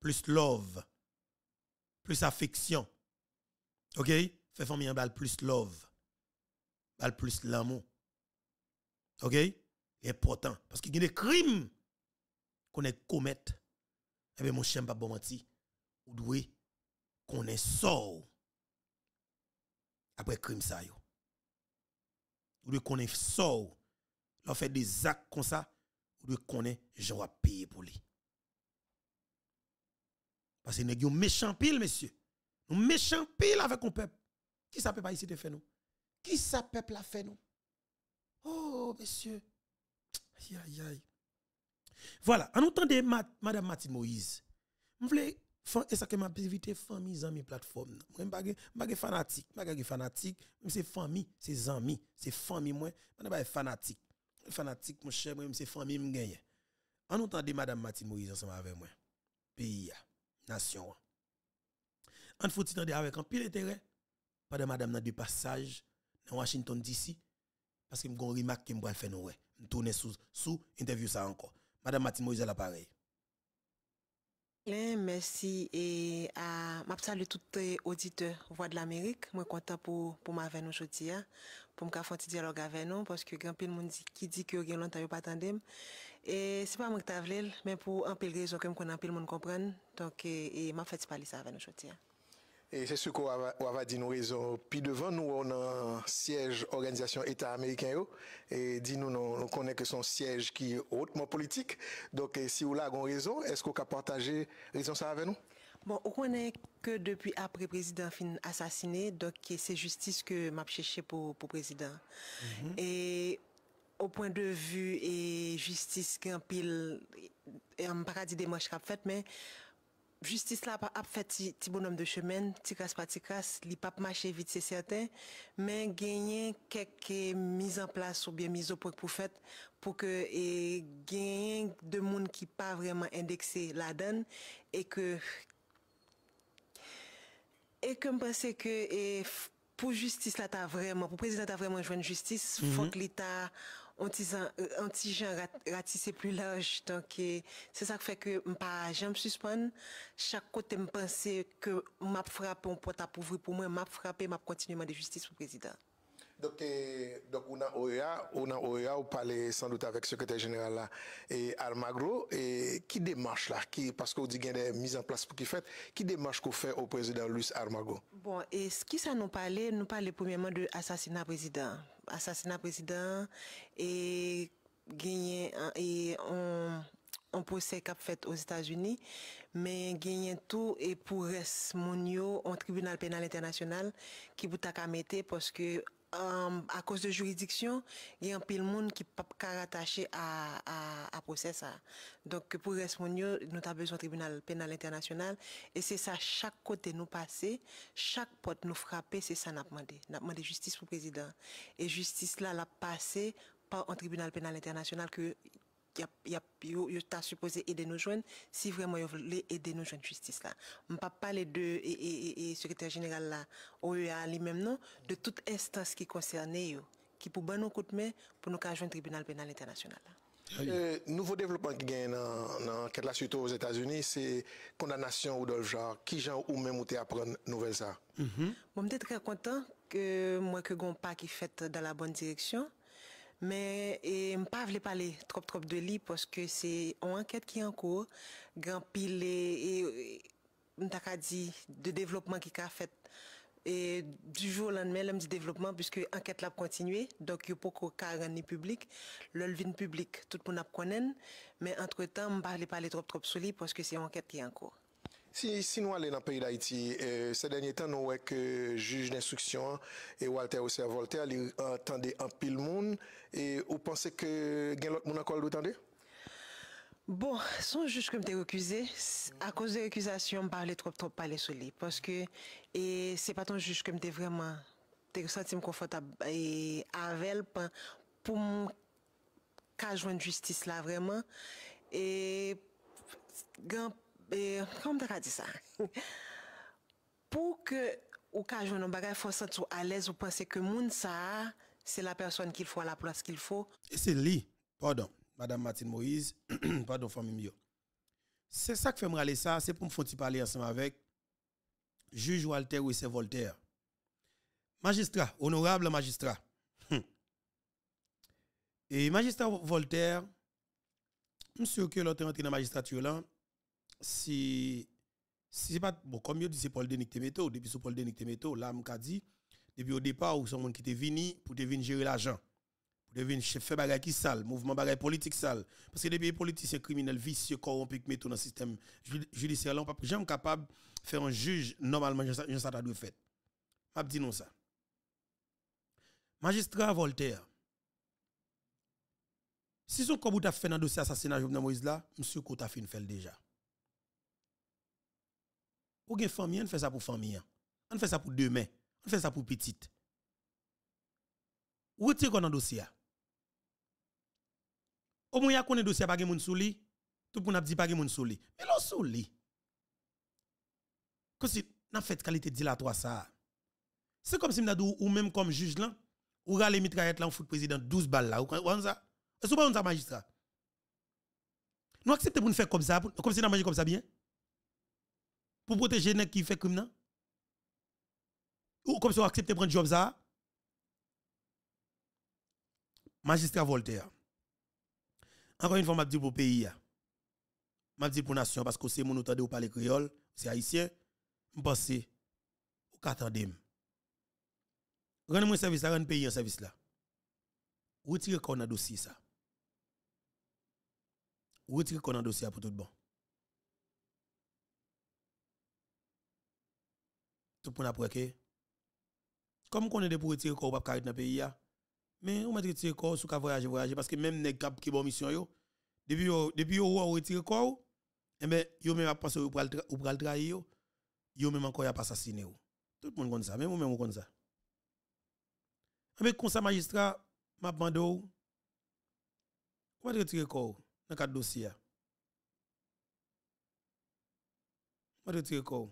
plus love, plus affection. OK Fais famille en bal plus love, bal plus l'amour. OK Important. Parce qu'il y a des crimes qu'on est commettre. Eh bien, mon chien, pas bon menti. Ou doué qu'on est sort après crime ça yo. Ou de qu'on est sort. L'on fait des actes comme ça de connaître gens à payer pour lui. Parce que nous sommes méchants pile, messieurs. Nous méchants pile avec un peuple. Qui ça peut pas ici te faire nous? Qui ça peuple a fait nous? Oh, messieurs. Aïe, aïe, aïe. Voilà, en entendant Madame Mathilde Moïse, je voulais et ça que m'a invité famille amis plateforme moi pas pas fanatique pas fanatique c'est famille c'est amis c'est famille moi pas fanatique fanatique, mon cher, moi, c'est famille, me gagné. En entendant Madame Mathilde Moïse ensemble avec moi, pays, nation. En faut entendre avec un pile intérêt, pas de Madame dans passage passage, dans Washington d'ici parce que me gon remarque que me faire nous, tourner sous, sous interview ça encore. Madame Mathilde Moïse a l'appareil. Merci et à salue tous les auditeurs Voix de l'Amérique. Moi content pour, pour ma nous aujourd'hui. Hein pour me faire un petit dialogue avec nous, parce que grand pile monde qui dit que gen longtemps pas attendre. Et c'est pas moi qui t'avle, mais pour un de raison que qu'on un pile monde comprendre. Donc et, m'a fait parler ça avec nous aujourd'hui. Et c'est ce qu'on va dit nous raison. Puis devant nous, on a un siège organisation État américain. Et dit nous, on connaît que son siège qui est hautement politique. Donc, si vous avez raison, est-ce qu'on peut partager raison ça avec nous? Bon, on connaît que depuis après président fin assassiné, donc c'est justice que m'a cherché pour pour président. Mhm. Et au point de vue et justice qu'un pile et un paradis des manches qu'a fait mais justice là a fait petit bonhomme de chemin, petit casse pas casse, n'a pas marché vite c'est certain, mais gagner quelques mises en place ou bien mises au point pour faire pour que et gagner de monde qui pas vraiment indexé la donne et que et que je que et pour justice là t'as vraiment pour président t'as vraiment joué une justice mhm. faut que l'État anti-gens euh, rat, plus large donc c'est ça qui fait que pas me suspendre chaque côté me pensais que m'a frappé on porte à pour moi m'a frappé m'a continuellement de justice pour président donc, on a OEA, on a OEA, on sans doute avec le secrétaire général là, et Almagro, et qui démarche là, qui, parce qu'on dit qu'il y a des mises en place pour qu'il fait, qui démarche qu'on fait au président Luis Almagro? Bon, et ce qui ça nous parlait, nous parlait premièrement de assassinat président. Assassinat président et gagner, et on, on cap fait aux États-Unis, mais gagné tout et pour res monio en tribunal pénal international qui vous t'a parce que à cause de juridiction, il y a un pile monde qui pas rattaché à, à, à procès ça. Donc, pour répondre, nous avons besoin d'un tribunal pénal international. Et c'est ça, chaque côté nous passer, chaque porte nous frapper, c'est ça n'a demandé. demandé justice pour le président. Et justice là, l'a passé par un tribunal pénal international que qui a supposé aider nos jeunes si vraiment ils voulaient aider nos jeunes justice là on pas parler de et, et, et, secrétaire général là OEA lui-même non de toute instance qui concernait yo qui pour nous coup de pour nous joindre tribunal pénal international Le euh, nouveau développement qui gagne dans la suite aux États-Unis, c'est condamnation ou genre qui genre ou même ou apprendre nouvelle ça. -hmm. Moi, je suis très content que moi que gon pas qui fait dans la bonne direction. Mais je ne pas pas trop trop de lit parce que c'est une enquête qui est en cours. grand pile et dit de développement qui a fait. Et du jour au lendemain, l'homme du développement, puisque l'enquête là continué, donc il n'y a pas qu'à publique. public, vin public, tout le monde connaît, mais entre-temps, je ne parle pas trop trop l'île parce que c'est enquête qui est en cours. Si, si nous allons dans le pays d'Haïti, euh, ces derniers temps, nous voyons que le juge d'instruction hein, et Walter aussi Voltaire, il entendait un pile monde. Et vous pensez que quelqu'un y a l'autre monde encore l'entendait? Bon, son juj que me rekwize, a cause de rekwizasyon, m parle trop trop pale parce que et c'est pas ton juj kem vraiment vreman, te et à avel pour pour ka joindre justice là vraiment et. Et euh, kom ça Pour que que cas où ou ka jwennon faut sentir à l'aise ou penser que moun ça c'est la personne qu'il faut, à la place qu'il faut. et lui, pardon, Madame Martine Moïse, pardon, famille c'est ça qui fait me ça, ça, c'est pour me faire parler ensemble avec juge Walter ou c'est Voltaire. Magistrat, honorable magistrat. Et magistrat Voltaire, monsieur que l'autre entré dans la magistrature là, si si pas bon comme je dis c'est Paul Denis Temeto depuis ce Paul Denis Temeto là m'a dit depuis au départ où son monde qui était venu pour te gérer l'argent pour te chef faire bagarre qui sale mouvement bagarre politique sale parce que depuis les politiciens criminels vicieux corrompus qui mettent dans le système judiciaire là on pas jamais capable faire un juge normalement je ça doit fait m'a dit non ça magistrat Voltaire si son comme vous fait dans dossier assassinat de Moïse là monsieur Kota fin fait déjà ou gen famille, on fait ça pour famille. Hein. On fait ça pour demain. On fait ça pour petite. Ou qu'on a un dossier? Hein? Au moins, on y a dossier pas gen moun sou Tout pour n'a dit pas gen moun souli. Mais l'on sou li. si n'a fait qualité dilatoire ça. C'est comme si m'a ou même comme juge là, ou ralé mitraillette là en fout président 12 balles là. Ou on ça? Est-ce pas ça magistrat? Nous acceptons pour faire comme ça, comme si nous mangé comme ça bien? pou proteje nek ki fe koum nan? Ou kom se ou aksepte pren job za? Majistra Voltaire, ankon yon fòm mabdi pou peyi ya, mabdi pou nasyon, paskou se moun ou tande ou pale kriol, se haisyen, mbase, ou katande m. Ren mwen servis la, ren peyi an servis la. Wouti ke kon an dosi sa? Wouti ke kon an dosi sa pou tout bon? tout pour n'apprendre comme qu'on est des pour retirer corps pas dans le pays mais on met retirer corps sous voyager voyager parce que même nèg cap qui bon mission yo depuis euh, depuis a retirer corps et eh ben yo même a penser ou pral ou pral trahir yo yo même encore y a pas assassiné tout le monde connaît ça même moi même on connaît ça mais eh ben, comme ça magistrat m'a bando on va retirer corps dans quatre dossier on va retirer corps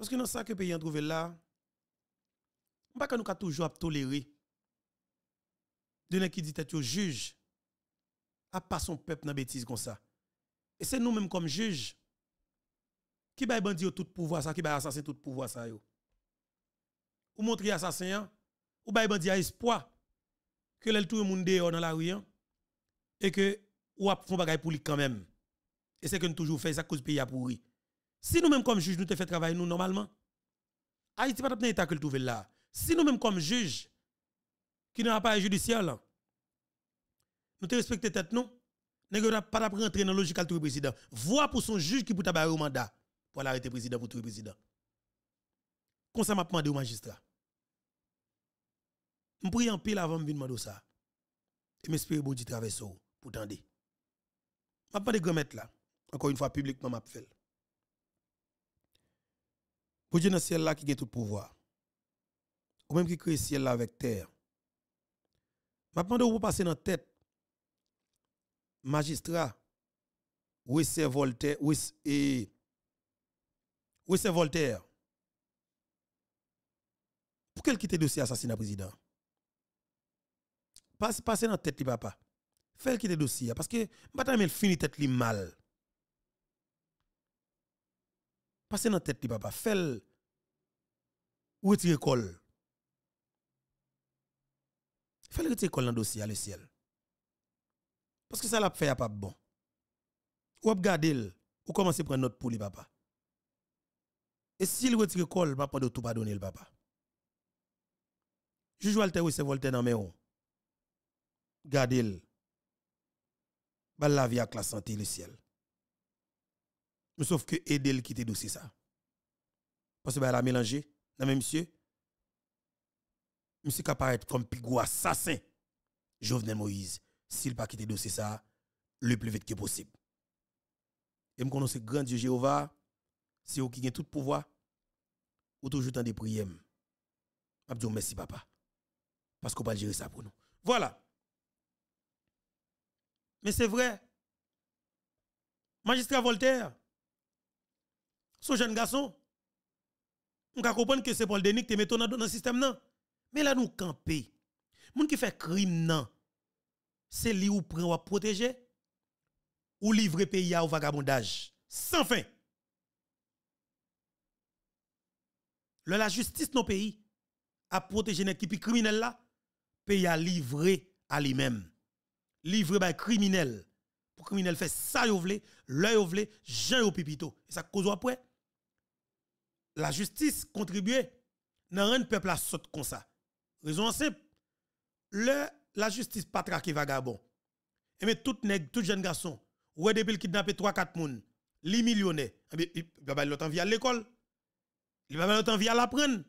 parce que dans ça que pays on trouvé là, on pas nous toujours tolérer. De qui dit tête juge à pas son peuple dans bêtise comme ça. Et c'est nous-mêmes comme juges qui bail bandi tout pouvoir ça, qui bail assassiner tout pouvoir ça yo. Ou montrer assassin ou bail bandi à espoir que l'el tout monde dehors dans la rue hein, et que ou a font bagaille pour lui quand même. Et c'est que nous toujours fait ça cause pays a pourri. Si nous-mêmes comme juge, nous te fait travailler nous normalement, Haïti pas d'état que le trouver là. Si nous-mêmes comme juge, qui n'a pas judiciaire là, nous te respectons tête nous, nous pouvons pas rentrer dans la logique le président. Voix pour son juge qui peut avoir au mandat pour l'arrêter président, pour tout président. Comme ça m'a demandé au magistrat. Je prie en pile avant de demander ça. Et m'espère bon Dieu traverser pour t'en Je vais pas de là. Encore une fois, publiquement, je faire. Pour Dieu dans ciel là qui a tout le pouvoir. Ou même qui crée le ciel là avec terre. Maintenant, vous passez dans la tête, magistrat, où c'est Voltaire, où Voltaire. Pour qu'elle quitte dossier assassinat président? Passez dans la tête, papa. Faites quitter dossier. Parce que, je ne vais tête finir tête mal. Passer dans la tête, papa, fait ou retirer il le retirer col dans le dossier, le ciel. Parce que ça l'a fait, pas bon. Ou regarder, ou commencez à prendre notre pour papa. Et s'il retire col, papa de tout pas donner le papa. joue Walter ou c'est Voltaire dans mes Gardez-le. la vie à la santé le ciel. Mais sauf que quitte le quitter dossier ça. Parce que bah, elle a mélangé. Non, mais monsieur, monsieur qui apparaît comme pigou assassin, Jovenel Moïse, s'il pas quitter dossier ça, le plus vite que possible. Et me ce grand Dieu Jéhovah, c'est vous qui avez tout pouvoir, ou toujours tant des prières. Abdou, oh, merci papa. Parce qu'on va gérer ça pour nous. Voilà. Mais c'est vrai. Magistrat Voltaire, ce jeune garçon. On comprendre que c'est Paul Denis qui met dans le système. Non. Mais là, nous camper. Moun qui fait crime, non. C'est lui ou prend protéger. Ou livrer pays à au vagabondage. Sans fin. Le la justice nos pays a protégé l'équipe criminelle là, pays a livré à lui-même. Livré par criminel. Pour criminel fait ça il vle, le yo vle, au pipito. Et ça cause après la justice contribuer dans de peuple à saute comme ça. Raison simple. Le, la justice pas traqué vagabond. Et mais tout nèg, tout jeune garçon, ouais depuis le kidnappé 3 4 moun, li millionnaire. Eh il va l'autre vie à l'école. Il va l'autre vie à l'apprendre.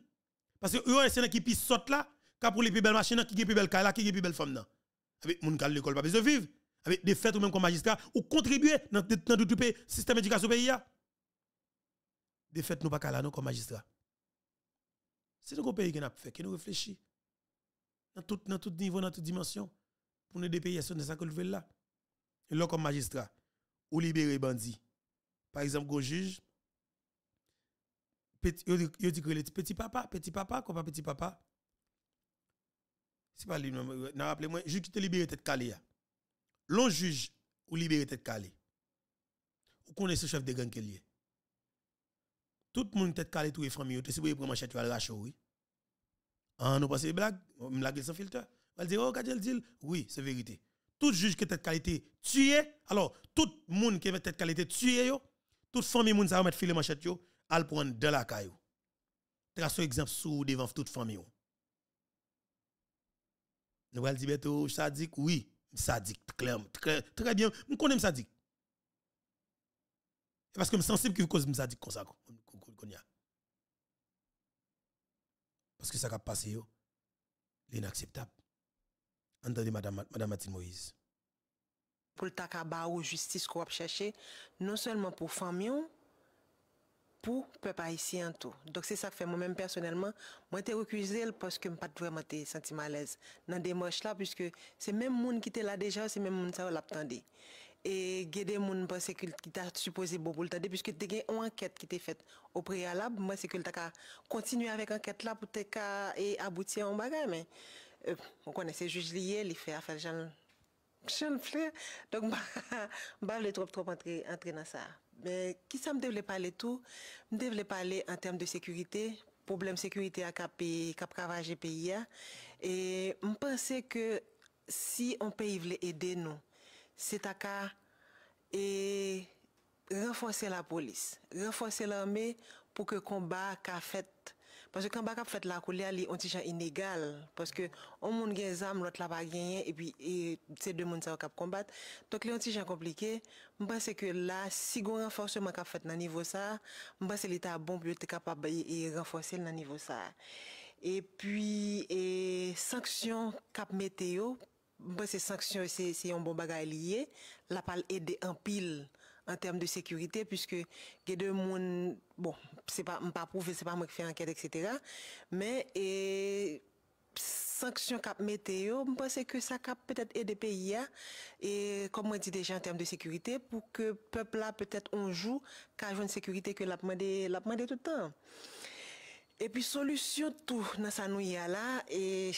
Parce que eux c'est qui puis saute là, qui pour les plus belles machines, qui plus belle caille là, qui plus belle femme là. Avec eh moun l'école pas besoin de vivre. Avec eh des fêtes même comme magistrat ou contribuer dans dans tout le système éducation pays de fait nous pas là nous comme magistrat. C'est nous pays qui n'a fait, qui nous réfléchit dans tout dans tout niveau, dans toute dimension pour nous dépayer sur ça que nous là. Et là comme magistrat ou libérer bandits. Par exemple, go juge petit dit que petit papa, petit papa, quoi pas petit papa. C'est pas lui même, euh, n'a rappelé moi juge qui te libéré tête calé. L'on juge ou libérer tête calé. Ou connaissez ce chef de gang qui est tout le monde tête calé tout les familles, tu sais pour prendre manchette tu vas le oui. Ah nous passer blague, blague sans filtre. Elle dit oh qu'elle dit oui, c'est vérité. Tout juge qui tête qualité tué, alors tout le monde qui tête qualité tué yo, toute famille monde ça va mettre filer manchette yo, al prendre de la caillou. Trace exemple sous devant toute famille. Nous va dire bientôt sadique oui, sadique très, très bien, nous connaissons sadique. Parce que je suis sensible que cause me dit comme ça. Parce que ça qui a passé, c'est inacceptable. Entendez, madame, madame Mathilde Moïse. Pour le takaba ou justice qu'on va chercher, non seulement pour famille, pour le peuple haïtien tout. Donc c'est ça que fait moi-même personnellement, moi j'étais recusé parce que je pas vraiment senti mal à l'aise dans des démarche là puisque c'est même monde qui était là déjà, c'est même monde ça l'attendait et y a des gens qui t'a supposé bon pour le temps puisque une enquête qui été faite au préalable moi c'est que le t'as continuer avec enquête là pour te et aboutir en bagarre. mais euh, on connaît ces juges liés les faire J'en jeune donc bah, bah, je ne le trop trop entrer dans ça mais qui ça me devait parler tout me devait parler en termes de sécurité problème sécurité à cap cap ravager pays hein. et je pense que si on pays y aider nous c'est à et renforcer la police, renforcer l'armée pour que le combat soit fait. Parce que le combat fait la couleur, a gens gens inégal. Parce que un monde a des armes, l'autre n'a pas gagné, et puis ces deux mondes sont capables de combattre. Donc, les gens compliqué. Je pense que là, si le renforcement est fait dans niveau ça, je pense que l'État bon pour capable de renforcer dans niveau ça. Et puis, et sanctions cap météo bon, ces sanctions, c'est, c'est un bon bagage lié. La pas aider en pile en termes de sécurité, puisque il y a deux monde, bon, c'est pas, pas prouvé, c'est pas moi qui fais enquête, etc. Mais, et, sanctions qu'a météo, je pense que ça cap peut-être le pays, et, comme on dit déjà en termes de sécurité, pour que le peuple-là, peut-être, on joue, car une sécurité que l'a demandé, l'a tout le temps. Et puis, solution, tout, dans y a là, et,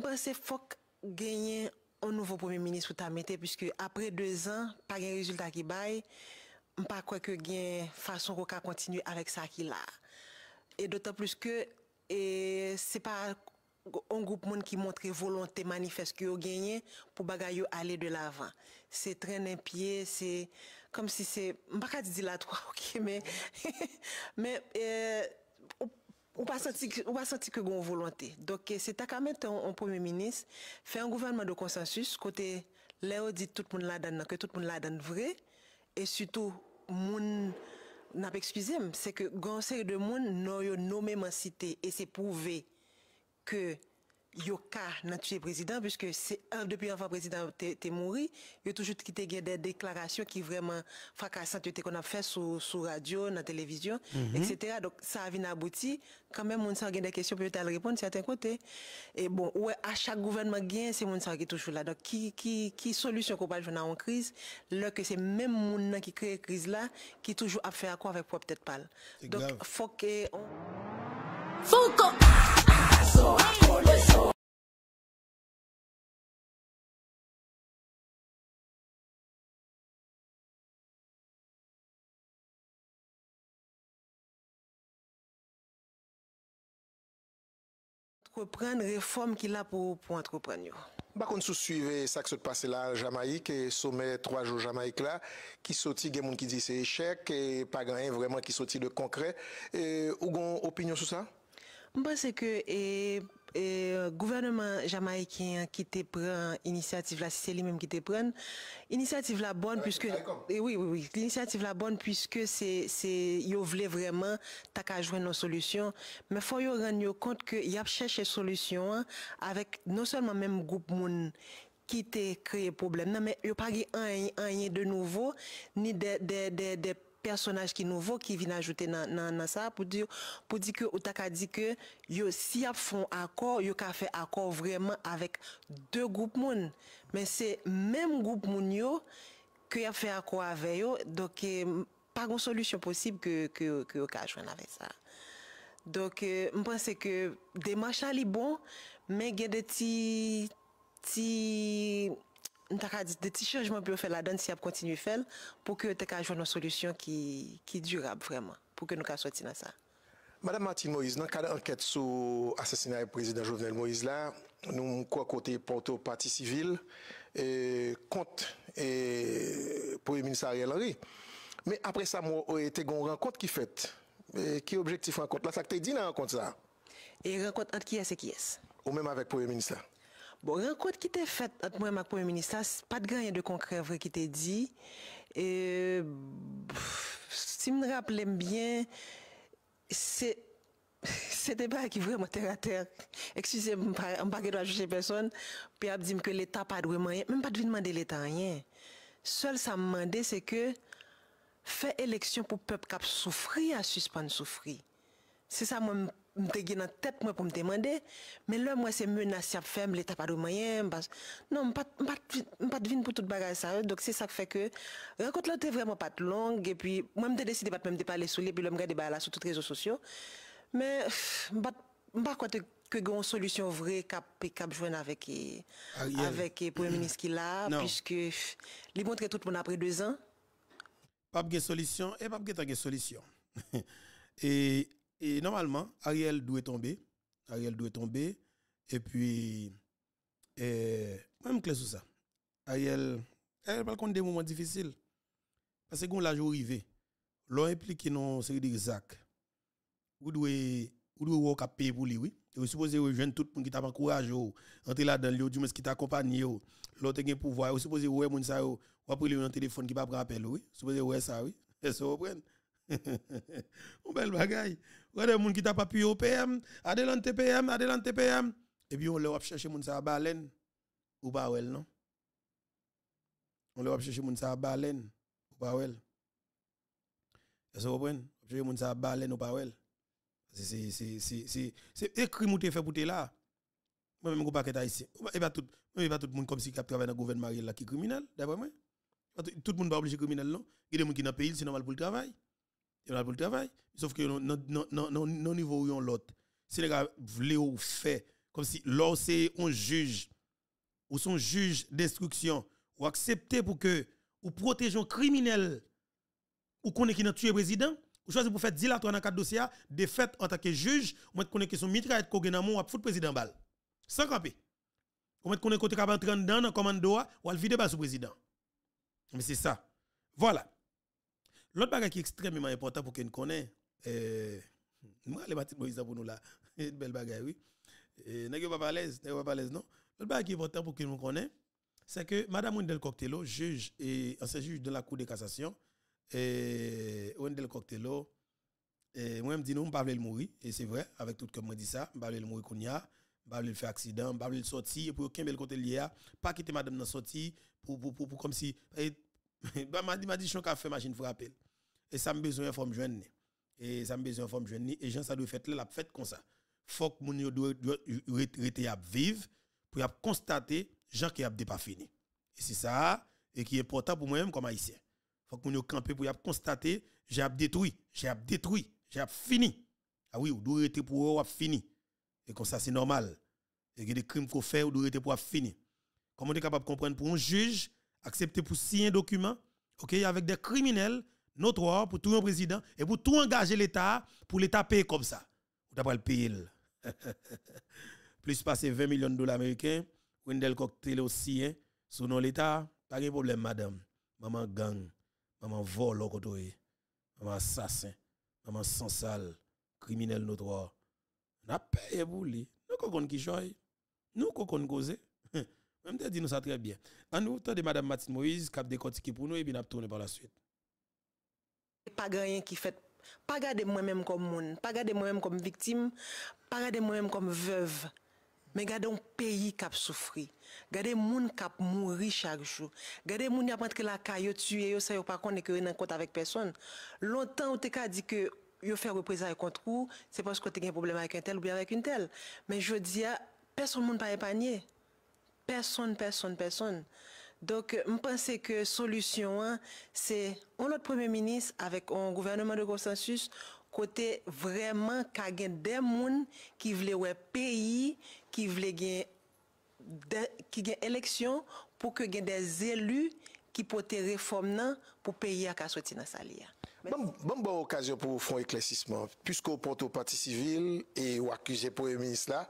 pense faut gagner un nouveau premier ministre pour metté puisque après deux ans pas de résultat qui baille pas quoi que gain façon qu'on continuer avec ça qui a. et d'autant plus que et c'est pas un groupe monde qui montre volonté manifeste que gagné pour aller de l'avant c'est traîner pied c'est comme si c'est pas dire la OK mais mais euh, on pas senti, pas senti que gon volonté. Donc, eh, c'est à même un premier ministre, fait un gouvernement de consensus, côté, là, dit tout le monde là-dedans, que tout le monde là-dedans vrai, et surtout, moun, n'a pas excusé, c'est que gon série de monde, nommé nommément cité, et c'est prouvé que, Yoka n'a tué président, puisque c'est un, depuis avant président, t'es, mort. Il y a toujours des déclarations qui vraiment fracassantes, qu'on a fait sous, sous radio, la télévision, mhm. etc. Donc, ça a venu abouti. Quand même, on a des questions, peut-être à répondre, certains côtés. Et bon, ouais, à chaque gouvernement, gain, c'est mon qui est toujours là. Donc, qui, qui, qui solution qu'on parle, en crise, là, que c'est même mon qui crée la crise là, qui toujours à faire à quoi avec quoi peut-être parle. Donc, il faut que, on... Faut qu'on... reprendre réforme qu'il a pour, pour entreprendre. Bah qu'on sous suivez ça qui se passe là, Jamaïque, et sommet trois jours Jamaïque là, qui sortit, il y a qui dit c'est échec, et pas rien vraiment qui sortit de concret. Et, ou opinion sur ça? Je c'est que, et et euh, gouvernement jamaïcain qui te prend initiative c'est lui-même qui te prend, initiative la bonne puisque, eh oui, oui, oui, l'initiative la bonne puisque c'est, c'est, yo voulait vraiment, t'as nos solutions, mais faut yo rendre compte que y a cherché solution, hein, avec non seulement même groupe moun qui te créé problème, non, mais yo pas rien, un, de nouveau, ni des, des, personnage qui nouveau qui vient ajouter dans, dans, ça pour dire pour dire que Otaka dit que yo si a font accord yo ka fait accord vraiment avec deux groupes moun mais c'est même groupe moun yo que a fait accord avec yo donc euh, pas une solution possible que que que ka avec ça donc euh, je pense que des machins sont bon mais il y a des petits nous avons dit des petits changements pour faire la donne si on continue à faire pour que tu aies une solution qui, qui durable vraiment, pour que nous sorti de ça. Madame Martine Moïse, dans le cadre d'enquête sur l'assassinat du président Jovenel Moïse, là, nous quoi côté porté au parti civil et contre le Premier ministre Ariel Henry. Mais après ça, moi, été eu une rencontre qui faite. Qui est objectif rencontre? Là, ça a été dit dans la rencontre ça. Et rencontre entre qui est-ce qui est Ou même avec le Premier ministre Bon, rencontre qui était faite entre moi et ma premier ministre, pas de rien de concret vrai qui était dit. Et, si je me rappelle bien, c'est, c'est débat qui vraiment terre à terre. Excusez-moi, je ne pas juger personne. Puis elle dit que l'État pas de rien. Même pas de demander l'État rien. Seul ça me demandait, c'est que faire élection pour peuple qui a souffri, à suspendre souffrir. C'est ça, moi, m'te guen en tête moi pour me demander mais là moi c'est menace à faire l'état pas de moyen parce non pas pas pas devine pour toute bagarre ça donc c'est ça qui fait que raconte là t'es vraiment pas longue et puis moi m'te décidé pas même de parler sur les puis l'homme regarder là sur toutes les réseaux sociaux mais pas quoi que une solution vraie cap cap joindre avec ah, avec le premier ministre qui là puisque il montre tout le après deux ans pas de solution eh, et pas de solution et et normalement, Ariel doit tomber. Ariel doit tomber. Et puis, euh, même que sur ça. Ariel, elle parle contre, des moments difficiles. Parce que quand la jour l'on implique dans une série de Zach. Vous devez vous payer pour lui, oui. vous supposez rejoindre tout le monde qui t'a encouragé, oh, entrer là dans le du moins qui t'a accompagné, oh. l'autre qui pouvoir. Vous supposez ouais, vous avez le un téléphone qui va prendre appel, oui. Vous supposez ouais, ça, oui. Et ça, vous prend. Un bel bagaille. Regardez les gens qui t'a pas pu au PM, adelante PM, adelante PM. Et puis on leur a cherché moun sa baleine ou pas elle non? On leur a cherché moun sa baleine ou pas elle. Est-ce que vous comprenez? Chercher moun sa baleine ou pas well. C'est c'est c'est c'est c'est écrit mouté fait pour là. Moi même pas qu'être ici. Et pas tout, même pas tout le monde comme si qui travaille dans le gouvernement là qui criminel d'après moi. Tout le monde pas obligé criminel non. Il y a des gens qui dans pays, c'est normal pour le travail. Ils a pour le travail. Sauf que non niveaux, niveau où l'autre. Si les gars fait, comme si l'on un juge, ou son juge d'instruction, ou accepter pour que, ou protégeant un criminel, ou qu'on est qui n'a tué président, ou choisir pour faire dilatoire dans quatre dossiers, défaite en tant que juge, ou mettre qu'on est qui son mitraillette qu'on à président Sans camper. Ou mettre qu'on côté capable entrer dans le commando, ou à le vider le président. Mais c'est ça. Voilà. L'autre bagage qui est extrêmement important pour qu'on connaisse, euh, nous allons bâtir Moïse pour nous là. Une belle bagaille, oui. Eh, n'est-ce pas à l'aise, n'est-ce pas à l'aise, non? L'autre bagage qui est important pour qu'on nous connaisse, c'est que Mme Wendel Coctello, juge et ancien juge de la Cour de cassation, et eh, Wendel Coctello, eh, moi, je dis non, je ne pas le mourir, et c'est vrai, avec tout comme je dis ça, je ne pas le mourir qu'on y a bah le faire accident bah le sortir pour aucun bel côté lié pas quitter madame dans sortir pour pour pour, comme si bah m'a dit m'a dit chon qu'a fait machine frapper et ça me besoin de forme jeune et ça me besoin forme jeune et gens ça doit faire la fête comme ça faut que mon doit rester à vivre pour constater gens qui sont pas fini et c'est ça et qui est important pour moi-même comme haïtien Il faut que mon camper pour constater j'ai détruit j'ai détruit j'ai fini ah oui ou doit rester pour fini et comme ça c'est normal et a des crimes qu'on fait ou doit rester pour fini comment on est capable de comprendre pour un juge accepter pour signer un document avec des criminels notoire pour tout un président et pour tout engager l'État pour l'État payer comme ça. Vous avez le pays. Plus passer 20 millions de dollars américains, Wendell Cocktail aussi, hein. sous nom l'État, pas de problème, madame. Maman gang, maman vol eh. maman assassin, maman sans sale, criminel notoire. On a payé pour lui. Nous avons qui joye. Eh. Nous avons causer eh. Même te dit nous ça très bien. En nous, de madame Matine Moïse, cap qui pour nous et bien tourné par la suite pas rien qui fait pas garder moi-même comme monde pas garder moi-même comme victime pas garder moi-même comme veuve mais garder un pays qui a souffert garder monde qui a mourir chaque jour garder monde qui a rentré la caille tuer ça par pas connaît que en compte avec personne longtemps on a dit que yo faire représailles contre vous c'est parce que tu as un problème avec un tel ou bien avec une tel. mais je dis personne monde pas épargné personne personne personne donc, je pense que solution, c'est on notre premier ministre avec un gouvernement de consensus, côté vraiment qu'il y des gens qui veulent un pays, qui veulent qui élection pour que des élus qui portent réforme pour payer à sortir dans bonne occasion pour vous faire éclaircissement, puisque vous portez au parti civil et accusez le premier ministre là,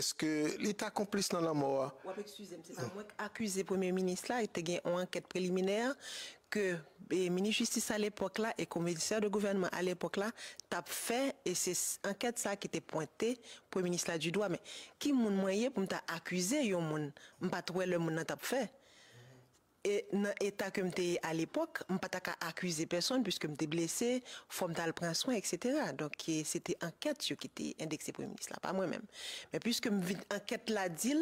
ce que l'État complice dans la mort? excusez-moi, c'est ça, hum. moi accusé premier ministre là, était une enquête préliminaire que le eh, ministre justice à l'époque là et commissaire de gouvernement à l'époque là tape fait et c'est enquête ça qui était pointée pour Premier ministre là du doigt mais qui mon moyen pour m'ta accuser yon ne pas trouver le monde t'a fait E, e et dans l'état que j'étais à l'époque, je pas accusé personne puisque j'étais blessé, faut je prendre soin, etc. Donc, e, c'était enquête qui était indexée pour le ministre, là, pas moi-même. Mais puisque enquête la suis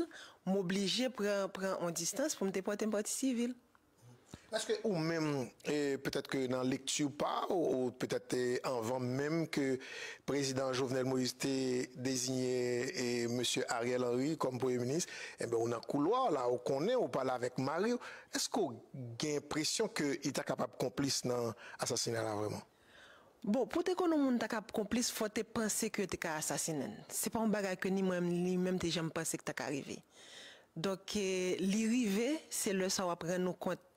obligé de prendre en distance pour me déporter en partie civile parce que ou même peut-être que dans lecture pas ou, peut-être avant même que le président Jovenel Moïse ait désigné et monsieur Ariel Henry comme premier ministre, eh ben on a couloir là on connaît on parle avec Mario, est-ce qu'on a l'impression qu'il est capable de complice dans l'assassinat, là vraiment Bon, pour que qu'on on est il complice, faut penser que t'es assassiné. n'est pas un bagage que ni moi-même ni même t'es jamais pensé que t'as arrivé. Donc, euh, l'irrivé, c'est le ça va prendre nous compte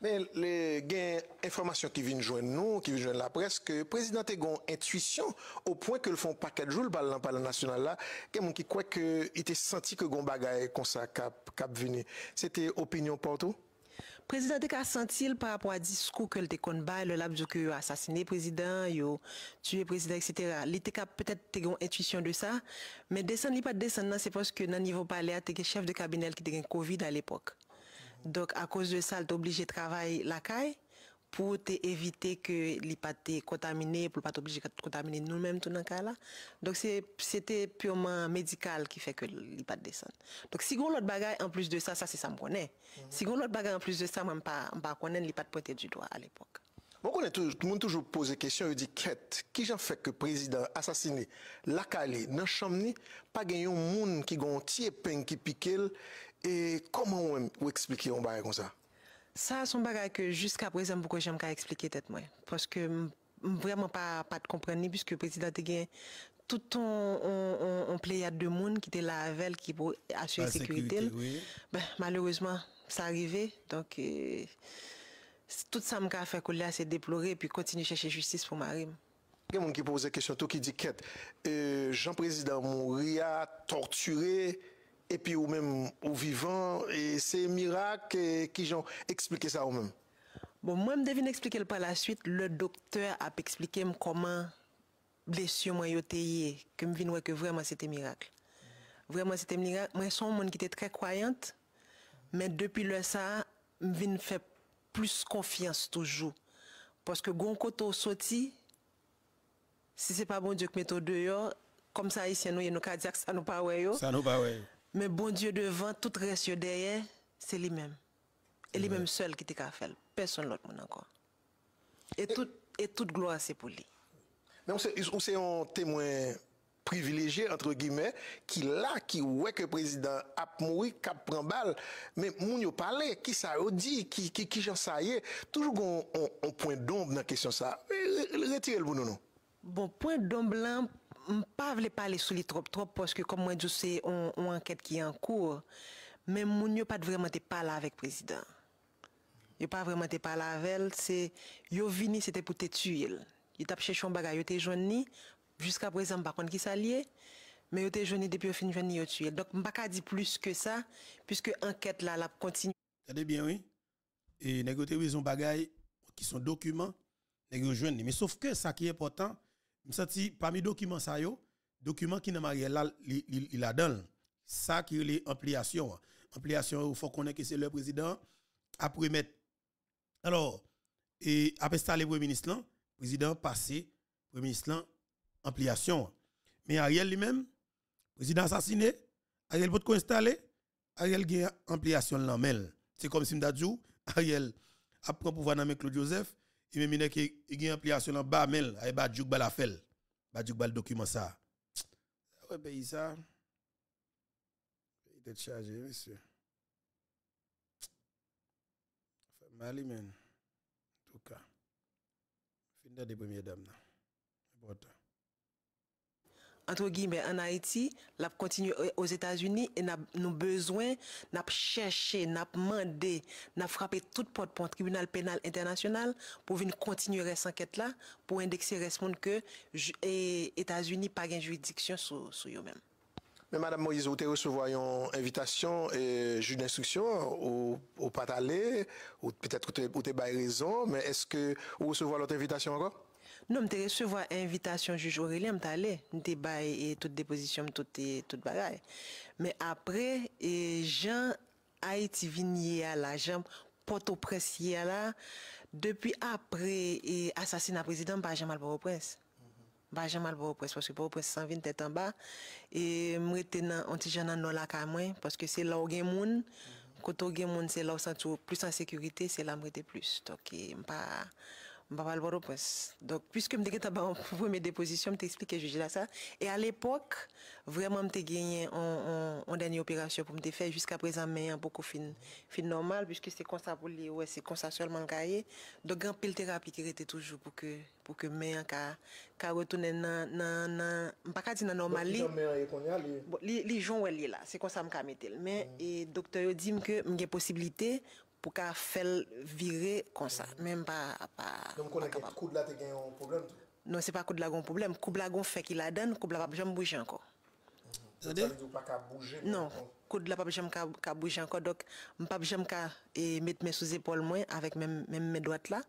Men, gen informasyon ki vin jwen nou, ki vin jwen la preske, prezident te gon intwisyon o pwen ke le fon pa ket joul balan palan nasyonal la, gen moun ki kwek ite santi ke gon bagay kon sa kap vini. Se te opinyon pwanto? Prezident te ka santi l par apwa diskou ke l te kon bay, l apjou ke yon asasine prezident, yon tue prezident, etc. Li te ka petet te gon intwisyon de sa, men desen li pa desen nan se poske nan non, nivou pale a te ke chef de kabinel ki te gen COVID al epok. Donc, à cause de ça, elle est obligé de travailler la caille pour éviter que les soit contaminé, pour pas obligé de contaminer nous-mêmes tout dans le cas là. Donc, c'était purement médical qui fait que les pas Donc, si on l'autre bagaille en plus de ça, ça c'est ça me connaît. Mm -hmm. Si on l'autre bagaille en plus de ça, moi, je ne connais pas les pas du doigt à l'époque. Bon, on est tout, le monde toujours pose question, il dit, quête, qui j'en fait que président assassiné, lacalé, dans la chambre, pas gagné un monde qui gontier, épingle qui piqué, et comment vous, expliquer expliquez un bagage comme ça Ça, c'est un bagage que jusqu'à présent, pourquoi j'aime pas expliqué peut-être moi. Parce que vraiment pas de comprendre, puisque le président a tout on, on, on, deux pléiade monde qui était là avec elle, qui pour assurer la sécurité. Ben, malheureusement, ça arrivait. Donc, euh, tout ça m'a fait que c'est déploré puis continuer à chercher justice pour Marie. Il y a quelqu'un qui pose une question, qui dit, que euh, Jean-Président Mouria, torturé, et puis ou même ou vivant et c'est miracle qui j'ont expliqué ça ou même bon moi je devine expliquer par la suite le docteur a expliqué comment blessure moi yoté que me vinn que vraiment c'était miracle vraiment c'était miracle moi son monde qui était très croyante mais depuis le ça me vinn fait plus confiance toujours parce que gon koto sorti si c'est pas bon Dieu que au dehors comme ça ici nous et nous cardiaques ça nous pas ouais ça nous pas ouais mais bon Dieu devant, tout reste derrière, c'est lui-même. Et lui-même seul qui t'a fait. Personne l'autre encore. Et, tout, et toute gloire, c'est pour lui. Mais on c'est un témoin privilégié, entre guillemets, qui là, qui ouais que le président a mouru, qui prend balle, mais moun yo parlé, qui ça a dit, qui, qui, qui j'en est, toujours qu'on point d'ombre dans la question ça. Retirez-le non non? Bon, point d'ombre je ne voulais pas parler trop trop parce que comme je disais, on a une enquête qui est en cours. Mais je ne pas vraiment parler avec le président. Il ne pas vraiment parler avec lui. C'est est venu pour te pour tuer. Il a cherché un bagage. Il a été joué. Jusqu'à présent, il qui été lié Mais il a été joué depuis que le vigny a tué. Donc, je ne veux pas dire plus que ça, puisque l'enquête continue. Vous savez bien, oui. Et il a été joué. Il qui sont documents, Il a joué. Mais sauf que ça qui est important, me senti parmi documents ça yo, documents qui dans Mariel là il a donné Ça qui est l'ampliation. Ampliation il faut connaître que c'est le président après mettre alors et après ça le premier ministre le président passé, premier ministre là Mais Ariel lui-même président assassiné, Ariel peut installer, Ariel gagne ampliation C'est comme si on dit Ariel a pris pouvoir dans Claude Joseph il me même qui il une application en bas mel et bas djouk bal afel bas djouk bal document ça ouais pays ça il est chargé monsieur fait mal men en tout cas fin des premières dames important entre guillemets, en Haïti, l'a continué euh, aux États-Unis et n'a, nous besoin, n'a cherché, n'a demandé, n'a frappé toute porte pour le tribunal pénal international pour venir continuer cette enquête-là, pour indexer, répondre que les États-Unis pas une juridiction sur, sur eux-mêmes. Mais Madame Moïse, vous recevez une invitation et juge d'instruction ou, pas aller, ou peut-être que vous avez raison, mais est-ce que vous recevez l'autre invitation encore? Non, je recevoir invitation juge Aurélien, je allé, je bail et toute déposition, toute toute bagaille. Mais après et Jean Haïti vigné à la jambe Port-au-Prince là depuis après et assassinat président Benjamin bah, au prince mhm. Benjamin bah, Alvaro-Prince parce que Port-au-Prince s'en tête en bas et m'étais dans antigen dans la camouin parce que c'est là où gagne moun mhm. quand gagne moun c'est là où sent plus en sécurité, c'est là où plus. Donc pas Babalboro, pues. Donc, puisque je suis en mes dépositions je t'explique juge là ça. Et à l'époque, vraiment, je gagné en, dernière opération pour me faire jusqu'à présent, mais un beaucoup fin, fin normal, puisque c'est comme ça pour les, ouais, c'est comme ça seulement gagné Donc, grand pile thérapie qui était toujours pour que, pour que mes en cas, car retourner dans, dans, dans, pas dire dans normal. Les gens, ouais, là. C'est comme ça que je mettre. Mais, mm. et docteur, dit que j'ai possibilité pour qu'à faire virer comme ça, même pas. pas Donc, on a pas là, un problème Non, c'est pas coup de là, un problème. Coup de là, on fait qu'il a donne, coup de là, pas jamais bouger encore. Ça veut pas qu'à bouger Non, coup de là, pas jamais qu'à bouger encore. Donc, je pas besoin qu'à eh, mettre mes sous-épaules moins avec même, même mes doigts là.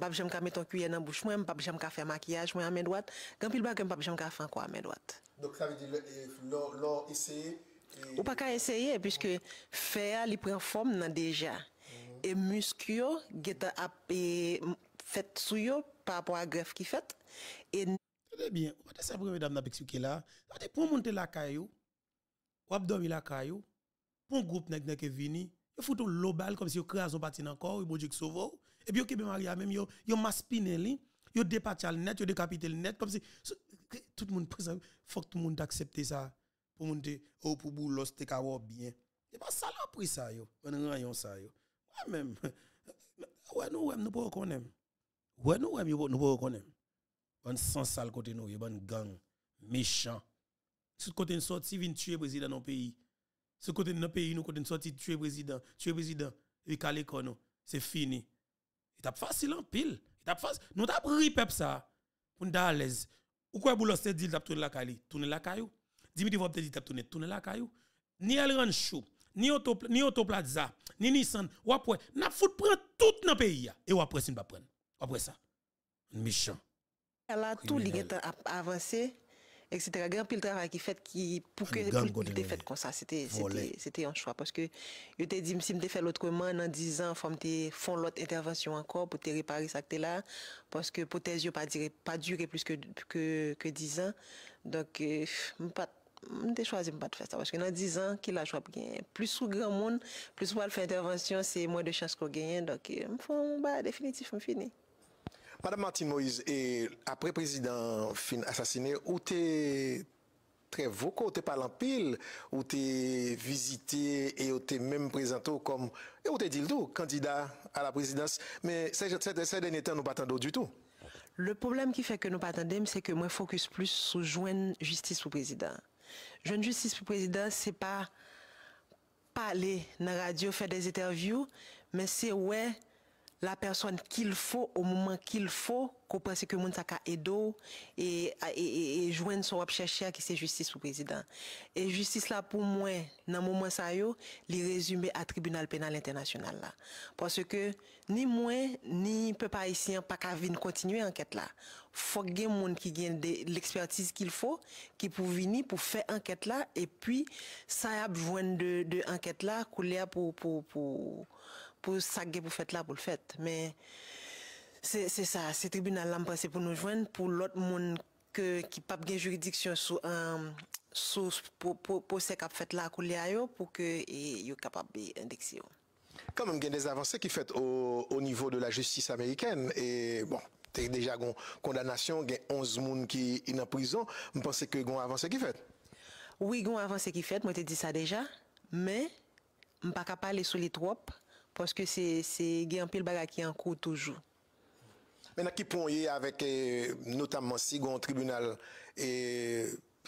pas besoin qu'à mettre un cuillère dans bouche moins, pas besoin qu'à faire maquillage moins à mes doigts. Quand pile bague, pas besoin qu'à faire quoi à mes doigts Donc, ça veut dire, eh, l'or essayer. Ou pas qu'à essayer, puisque faire, il prend forme déjà et musculaire qui est fait sous yo par rapport à greffe qui fait et Très bien, on avez ça pour mesdames d'expliquer là. Attendez pour monter la caillou. Ou abdomen la caillou. Pour groupe nèg nèg vini, yo foutou global comme si yo crase parti encore, yo bonjour sauvo et puis yo kebe Maria même yo yo maspine li, yo dépatche net, yo décapite le net comme si tout le monde faut que tout le monde accepte ça pour monter ou oh, pour boulos te bien. C'est pas ça l'a pris ça yo. On rayon ça yo même. Ouais, nous, ouais, nous pouvons pas Ouais, nous, ouais, nous pouvons connaître. On côté nous, bande gang, méchant. Ce côté nous sorti, vient tuer président dans le pays. Ce côté dans pays, nous, côté nous sorti, tuer président, tuer président, et calé nous. C'est fini. Il t'a facile en pile. Il t'a facile. Nous pris ça. Pour nous à l'aise. Ou quoi, boulot, c'est dit, t'a tourné la caille. Tourner la caillou. Dimitri peut-être dire, t'a la caillou. Ni elle rend ni auto ni autoplaza, ni Nissan, ou après, n'a fout prendre tout dans le pays et ou après si pas prendre. Après ça. Méchant. Là tout li a avancé etc. Grand pile travail qui fait qui pour que tout fait comme ça, c'était c'était c'était un choix parce que je t'ai dit si me fait autrement dans 10 ans faut me font l'autre intervention encore pour te réparer ça que là parce que pour tes yeux pas durer pas durer plus que que que 10 ans. Donc euh, pas on te pas de faire ça parce que dans 10 ans, a la de gagner Plus sou grand monde, plus pou al intervention, c'est moins de chance qu'on gagne donc mwen fè mwen ba je fini. Madame Martine Moïse, après président fin assassiné, ou êtes très voko, vous te où pil, visité et où ou même présenté comme et ou dit le tout, candidat à la présidence. Mais c'est denye temps nous pas pas du tout. Le problème qui fait que nous pas c'est que moi focus plus sur joindre justice au président. Jounjou sis pou prezident se pa pale nan radyo fey des etervyou, men se wey la personne qu'il faut au moment qu'il faut, qu'on pense que monde ka edo et et, joindre son chercher qui c'est justice au président. Et justice là pour moi dans moment ça yo, résume à tribunal pénal international là parce que ni moi ni peuple haïtien pas qu'à venir continuer enquête là. Faut gen monde qui gagne l'expertise qu'il faut qui pour venir pour faire enquête là et puis ça a besoin de de enquête là pour pour pour pour ça que vous faites là, pour le faites. Mais c'est ça, ce tribunal là, c'est pour nous joindre, pour l'autre monde que, qui n'a pas de juridiction sur un euh, sous pour pour pour ce fait là pour que soient capable d'indexer quand même, il y a des avancées qui faites au, au, niveau de la justice américaine. Et bon, es déjà une condamnation, il y a 11 personnes qui sont en prison. Je pense que y avancée qui fait. Oui, il avancée qui fait, moi, je te dis ça déjà. Mais, je ne pas parler sur les parce que c'est c'est un pile qui est en cours toujours maintenant qui aller avec euh, notamment si tribunal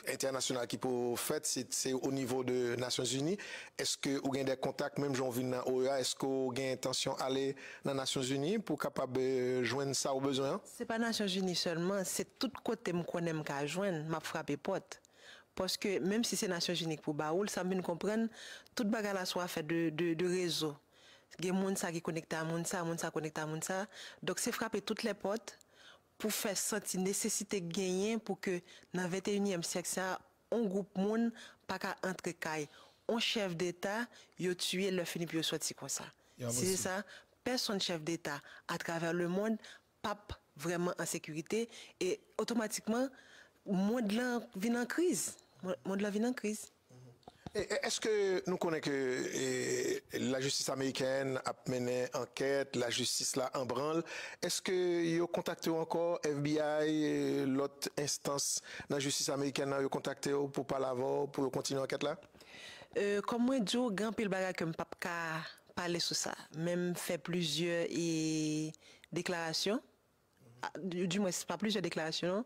international qui pour fait c'est au niveau de Nations Unies est-ce que vous avez des contacts même j'en viens est-ce que vous avez intention d'aller dans Nations Unies pour capable euh, joindre ça au besoin c'est pas Nations Unies seulement c'est tout côté me connais joindre m'a frappé pote, parce que même si c'est Nations Unies pour Baoul ça me comprendre toute tout soit fait de fait de réseau il y a des gens qui sont à des gens, des gens qui à Donc, c'est frapper toutes les portes pour faire sentir la nécessité de gagner pour que dans le 21e siècle, on groupe de gens ne soit pas entre Un chef d'État il a tué le fini et a tué le Filippi. Si c'est ça, personne de chef d'État à travers le monde ne pas vraiment en sécurité. Et automatiquement, le monde vient en crise. Le monde vient en crise. Est-ce que nous connaissons que la justice américaine a mené enquête, la justice là en branle, est-ce que vous contacté encore FBI, l'autre instance de la justice américaine, eu contacté pour parler avant, pour continuer l'enquête là euh, Comme moi, je grand pile ne peux pas parler sur ça, même fait plusieurs déclarations, ah, du moins pas plusieurs déclarations,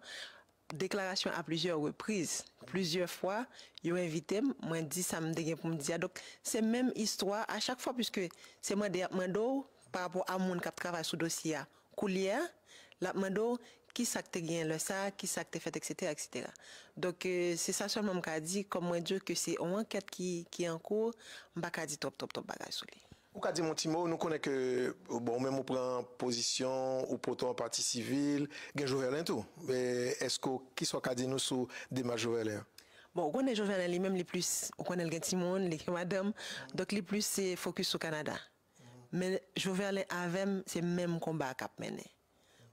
déclaration à plusieurs reprises, plusieurs fois, ont invité moi dit ça me pour me dire donc c'est même histoire à chaque fois puisque c'est moi des mando par rapport à mon qui travaille sur dossier coulier, la mando qui ça que là le ça, qui ça fait etc etc. Donc euh, c'est ça seulement me dit comme moi Dieu que c'est une enquête qui qui est en cours, pas dit top top top bagage sur lui. Ou qu'a dit mon nous connaissons que même on prend position ou pourtant en partie civile, il y a tout. Mais est-ce que qui est ce qu'a dit nous sur des majorités Bon, on connaît Jouverlain, même les plus, on connaît les plus, les madame, donc les plus, c'est Focus au Canada. Mais Jouverlain avait, c'est le même combat qu'il a mené.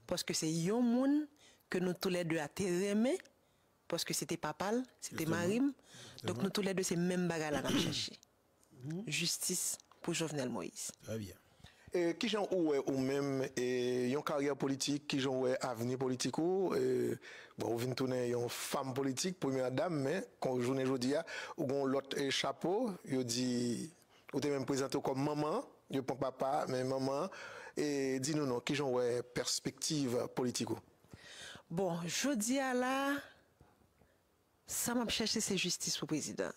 Parce que c'est le même que nous tous les deux avons parce que c'était Papal, c'était Marim. Donc nous tous les deux, c'est le même bagarre à chercher. Mm-hmm. Justice pour Jovenel Moïse. Très bien. Et qui j'en oué eh, ou même et eh, une carrière politique, qui j'en un eh, avenir politique ou bon, on tourner une femme politique, première dame, mais quand journée aujourd'hui, ah, ou on l'autre chapeau, yo dit, ou t'es même présenté comme maman, je pas papa, mais maman, et dis-nous non, qui j'en une perspective politique Bon, je dis à là, ça m'a cherché c'est justice pour président.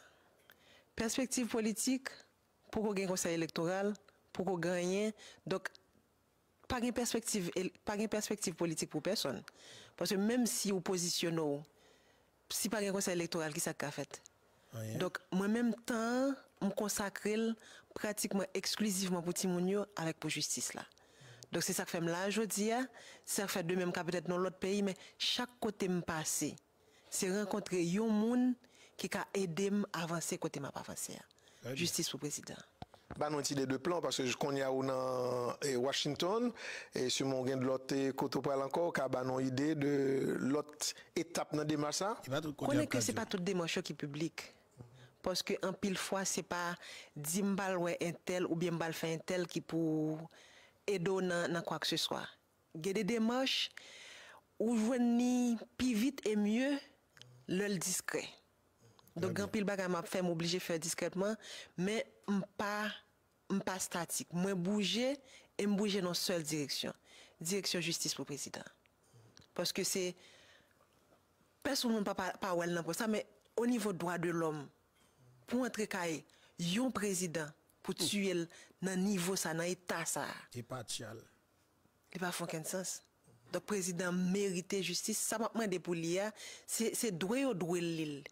Perspective politique, pour qu'on un conseil électoral, pour qu'on gagne. Donc, pas une perspective, pas une perspective politique pour personne. Parce que même si vous positionnez, si pas un conseil électoral, qui ça qu'a fait? Donc, moi-même temps, me consacre pratiquement exclusivement pour Timounio avec pour justice là. Donc, c'est ça que fait là, je dire, c'est ça que fait de même qu'à peut-être dans l'autre pays, mais chaque côté me passe, c'est rencontrer un monde qui a aidé à avancer côté m'a avancé. Hein justice au président. Bah, nous avons deux plans parce que je connais à eh, Washington et sur mon gain de l'autre eh, côté parle encore car bah, une idée de l'autre étape dans démarche ça. Connais que c'est pas toute démarche qui est publique parce que en pile fois c'est pas dimbal ou un tel ou bien bal fait tel qui pour aider dans, dans quoi que ce soit. Il y a des démarches où je ni plus vite et mieux le discret. Donc, grand pile bagay m'a fait m'obliger faire discrètement, mais m'pas, pas statique. Moi bouger et me bouger dans une seule direction. Direction justice pour le président. Parce que c'est, personne ne pas pas de pour ça, mais au niveau droit de l'homme, pour entrer a yon président, pour tuer dans niveau ça, dans état ça. C'est pas sens. Il pas de sens. Donc, le président mérite justice. Ça m'a demandé pour c'est c'est droit au droit l'île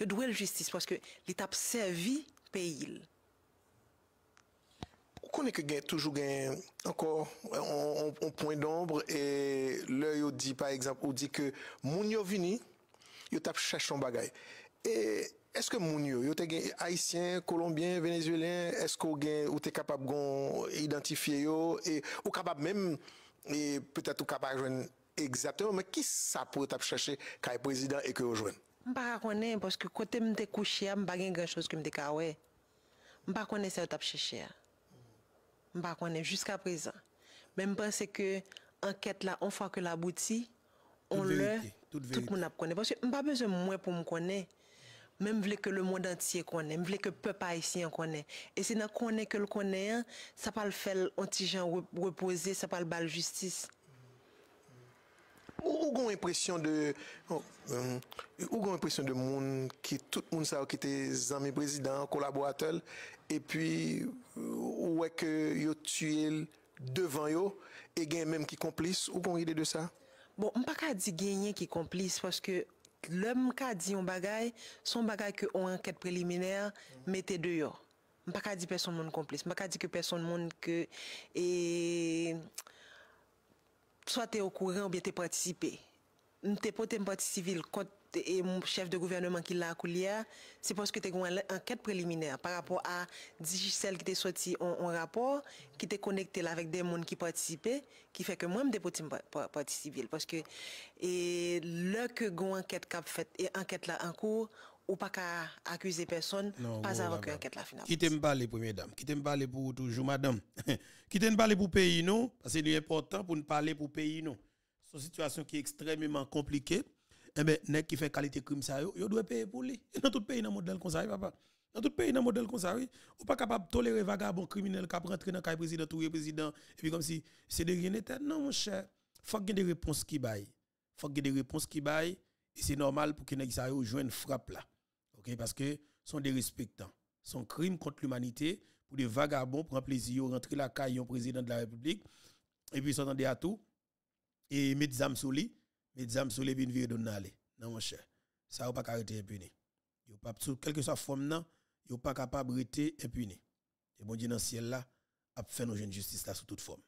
yo la justice parce que l'étape servi pays. On connaît que toujours un encore un point d'ombre et l'œil dit par exemple on dit que moun yo vini yo venus, cherche un bagaille. Et est-ce que moun yo yo te haïtien, colombien, vénézuélien, est-ce qu'on gain ou t'es capable gon yo et ou capable même et peut-être ou capable joindre exactement mais qui ça pour tape chercher quand président et que rejoindre je ne sais pas, parce que quand je suis tombée, je n'ai rien vu. Je ne sais pas si je suis tombée. Je ne sais pas, jusqu'à présent. Même je pense que l'enquête, une fois qu'elle a abouti, on l'a, tout le monde le sait. Parce que je pas besoin de moi pour me connaître, Même je veux que le monde entier me connaisse, je veux que le peuple haïtien s'y Et si dans ne connaître que le connaître, hein, ça ne parle pas de l'antigène reposé, ça ne parle pas le balle justice. Où est l'impression de oh, euh, tout le monde qui était président, collaborateur, et puis euh, où est-ce que tu es devant toi et tu es même complice Où est l'idée de ça Je ne dis pas que je qui complice, parce que je ne dit pas que je suis complice, ont une enquête préliminaire, mais c'est de ça. Je ne dis pas que personne monde complice, je ne dis pas que je suis complice soit tu es au courant ou bien tu participé. Tu porté une partie civile contre mon chef de gouvernement qui l'a hier. Hein. c'est parce que tu as une enquête préliminaire par rapport à celles qui t'est sorti en, rapport, qui t'est connecté là avec des gens qui participaient, qui fait que moi, je dépote partie civile. Parce que, et le que une enquête qui faite, et enquête là en cours, ou pas qu'à accuser personne, pas avant que l'enquête la finale. Quittez me parler, première dame. Quittez me parler pour toujours, madame. Quittez me parler pour pays, non. Parce que c'est important pour nous parler pour pays, non. C'est une situation qui est extrêmement compliquée. Eh bien, qui fait qualité crime, ça, yo, doit payer pour lui. Dans tout pays, dans le modèle comme ça, papa. Dans tout pays, dans le modèle comme ça, oui. Ou pas capable de tolérer vagabond criminel qui rentre dans le président, tout le président, et puis comme si c'est de rien n'était. Non, mon cher. Faut qu'il y ait des réponses qui baillent. Faut qu'il y ait des réponses qui baillent. Et c'est normal pour que y ait une frappe là ok Parce que sont des respectants. Son crime contre l'humanité pour des vagabonds prend plaisir rentrer la caille président de la République et puis s'entendre à tout et mettre âmes sous lui, des âmes sous lui puis virer donner Non mon cher, ça va pas arrêter impuni. Yo pas quelle que soit forme là, yo pas capable arrêter impuni. Et bon Dieu dans le ciel là a fait nos jeunes justice là sous toute forme.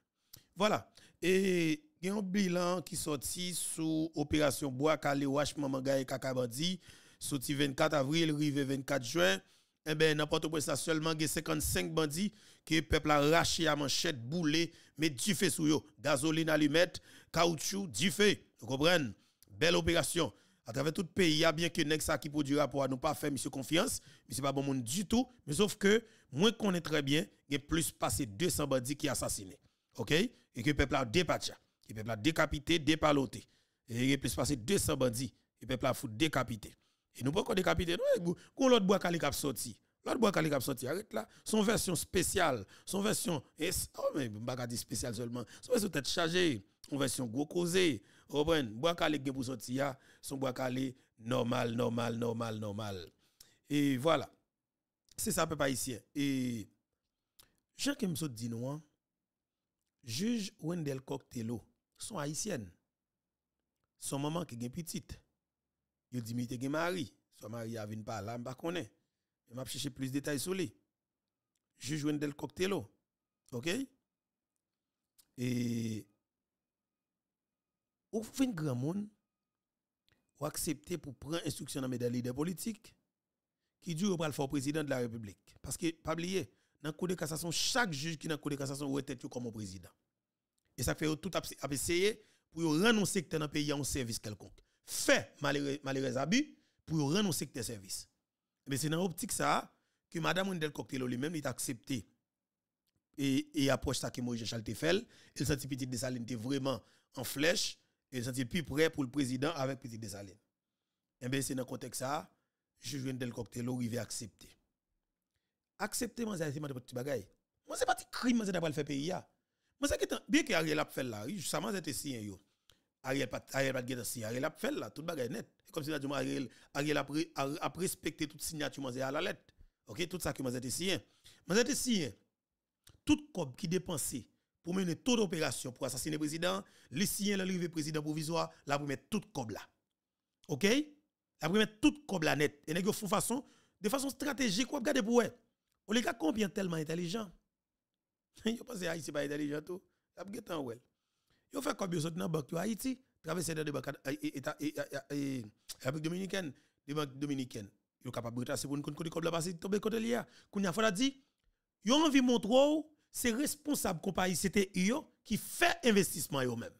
Voilà. Et il y a un bilan qui sorti sous opération Bois Calé Wash Maman Kakabandi sorti 24 avril, rivé 24 juin, eh ben, n'importe quoi, ça seulement 55 bandits que le peuple a arraché à manchette, boulé, mais du feu sous eux. Gasoline, allumette, caoutchouc, du fait. Vous comprenez? Belle opération. À travers tout le pays, bien que Nexa qui produit rapport nous pas fait monsieur confiance, monsieur pas bon monde du tout, mais sauf que, moi est très bien, il y a plus passé 200 bandits qui assassinés. OK? Et que le peuple a dépatché, le peuple a décapité, dépaloté. Et il y a plus passé 200 bandits, le peuple a foutu décapité. Et nous pouvons décapiter nous. Quand l'autre bois qui a sorti, l'autre bois qui a sorti, arrête là. Son version spéciale, son version, oh mais pas de spéciale seulement, son version tête chargée, son version gros causé. Reprenez. bois qui a pour sortir, son bois qui normal, normal, normal, normal. Et voilà. C'est ça, peuple ici. Et Jacques saute dit nous, hein. juge Wendell Coctello, son haïtienne Son maman qui est petite il dit, mais il mari. Son mari a venu pas là, je ne sais Je vais chercher plus de détails sur lui. Je joue del cocktail. OK? Et. Ou fin grand monde, ou accepter pour prendre instruction dans mes leaders politiques qui dit au le président de la République. Parce que, pas oublier, dans le coup de cassation, chaque juge qui est dans le coup de cassation ou tête comme président. Et ça fait tout essayer pour renoncer à secteur dans le pays un service quelconque fait malheureux abus pour rendre au secteur service. Mais c'est dans l'optique ça que Mme Wendel Cocktail lui-même a accepté et, et approche ça que Moïse Chalte fait. Il sentit Petit Dessaline vraiment en flèche. Il sentit plus prêt pour le président avec Petit Dessaline. Et eh bien c'est dans le contexte ça, juge Wendel Cocktail arrive à accepter. Accepter, moi, c'est pas petit bagaille. Moi, c'est pas un crime, c'est d'avoir le fait pays. Moi, c'est bien qu'il Ariel a fait là, ça justement été si yo. Ariel pas Ariel pas si Ariel a fait là tout bagay net comme si là Ariel Ariel a, a, respecté toute signature à la lettre OK tout ça que Mazette signé Mazette signé tout cob qui dépensé pour mener toute opération pour assassiner le président les signer l'arrivée président provisoire là pour mettre tout cob là OK la pour mettre tout cob là net et nèg façon de façon stratégique quoi garder pour on les gars combien tellement intelligent Yo pensez ah, Haïti pas intelligent tout la guetter en well Yo fait combien de dans banque Haïti, traversé dans de banques euh, République dominicaine, des banques dominicaines. Vous capable de pour nous côté comme la tomber côté là. a envie de c'est responsable compagnie c'était qui fait investissement eux-mêmes.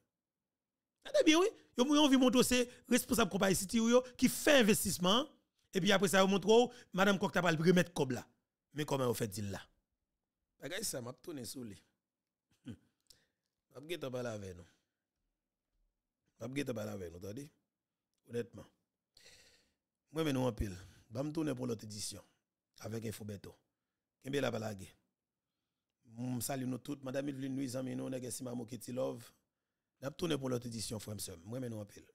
Eh oui, envie de c'est responsable compagnie c'était qui fait investissement et puis après ça ou madame Kokta remettre comme là. Mais comment vous faites dit là ça m'a avec nous. vous. vais parler te nous, t'as vous, Honnêtement. Moi, Honetman. Je en pile. Je vais tourne pour l'autre édition. Avec Infobeto. Je la balage. Mm, salut nous toutes. Madame Yveline Louis, amis nous, pour l'autre édition, Je Moi, mais nous en